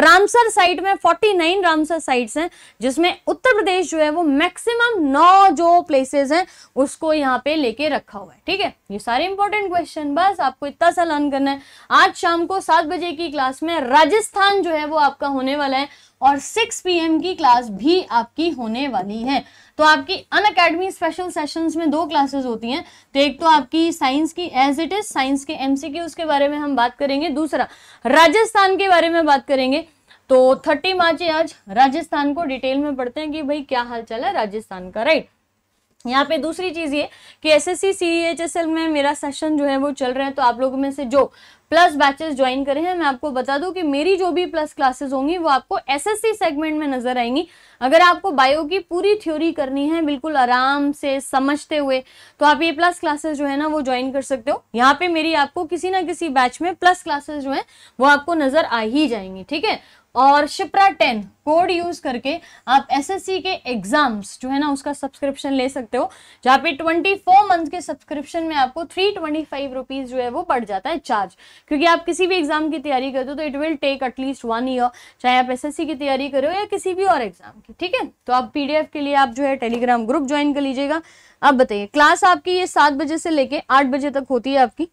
रामसर साइट में 49 रामसर साइट हैं जिसमें उत्तर प्रदेश जो है वो मैक्सिमम नौ जो प्लेसेज हैं उसको यहाँ पे लेके रखा हुआ है ठीक है ये सारे इंपॉर्टेंट क्वेश्चन बस आपको इतना सा लर्न करना है आज शाम को सात बजे की क्लास में राजस्थान जो है वो आपका होने वाला है और 6 पीएम की क्लास भी आपकी होने वाली है तो आपकी अन अकेडमी स्पेशल सेशंस में दो क्लासेस होती हैं तो एक तो आपकी साइंस की एज इट इज साइंस के एमसीक्यूज के बारे में हम बात करेंगे दूसरा राजस्थान के बारे में बात करेंगे तो 30 मार्च आज राजस्थान को डिटेल में पढ़ते हैं कि भाई क्या हाल चाल है राजस्थान का राइट यहाँ पे दूसरी चीज़ ये कि S S C C H S L में मेरा सेशन जो है वो चल रहा है तो आप लोगों में से जो प्लस बैचेस ज्वाइन करे हैं मैं आपको बता दूं कि मेरी जो भी प्लस क्लासेस होंगी वो आपको एसएससी सेगमेंट में नजर आएंगी अगर आपको बायो की पूरी थ्योरी करनी है बिल्कुल आराम से समझते हुए तो आप ये प्लस क्लासेस जो है ना वो ज्वाइन कर सकते हो यहाँ पे मेरी आपको किसी ना किसी बैच में प्लस क्लासेस जो है वो आपको नजर आ ही जाएंगी ठीक है और शिप्रा टेन कोड यूज करके आप एसएससी के एग्जाम्स जो है ना उसका सब्सक्रिप्शन ले सकते हो जहाँ पे 24 मंथ के सब्सक्रिप्शन में आपको थ्री ट्वेंटी फाइव रुपीज़ जो है वो पड़ जाता है चार्ज क्योंकि आप किसी भी एग्जाम की तैयारी करते हो तो it will take at least one year चाहे आप एसएससी की तैयारी करो या किसी भी और एग्जाम की ठीक है तो आप पी के लिए आप जो है टेलीग्राम ग्रुप ज्वाइन कर लीजिएगा अब बताइए क्लास आपकी ये सात बजे से लेके आठ बजे तक होती है आपकी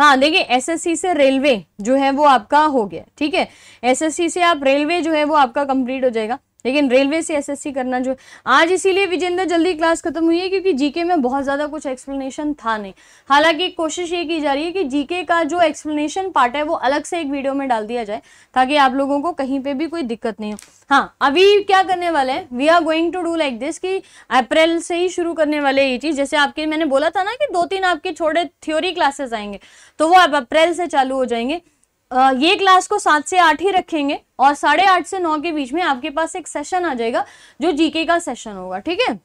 हाँ देखिए एसएससी से रेलवे जो है वो आपका हो गया ठीक है एसएससी से आप रेलवे जो है वो आपका कंप्लीट हो जाएगा लेकिन रेलवे से एसएससी करना जो आज इसीलिए विजेंद्र जल्दी क्लास खत्म हुई है क्योंकि जीके में बहुत ज़्यादा कुछ एक्सप्लेनेशन था नहीं हालांकि कोशिश ये की जा रही है कि जीके का जो एक्सप्लेनेशन पार्ट है वो अलग से एक वीडियो में डाल दिया जाए ताकि आप लोगों को कहीं पे भी कोई दिक्कत नहीं हो हाँ अभी क्या करने वाले हैं we are going to do like this कि अप्रैल से ही शुरू करने वाले ये चीज़ जैसे आपके मैंने बोला था ना कि दो तीन आपके छोटे थ्योरी क्लासेस आएंगे तो वो अब अप्रैल से चालू हो जाएंगे ये क्लास को सात से आठ ही रखेंगे और साढ़े आठ से नौ के बीच में आपके पास एक सेशन आ जाएगा जो जीके का सेशन होगा ठीक है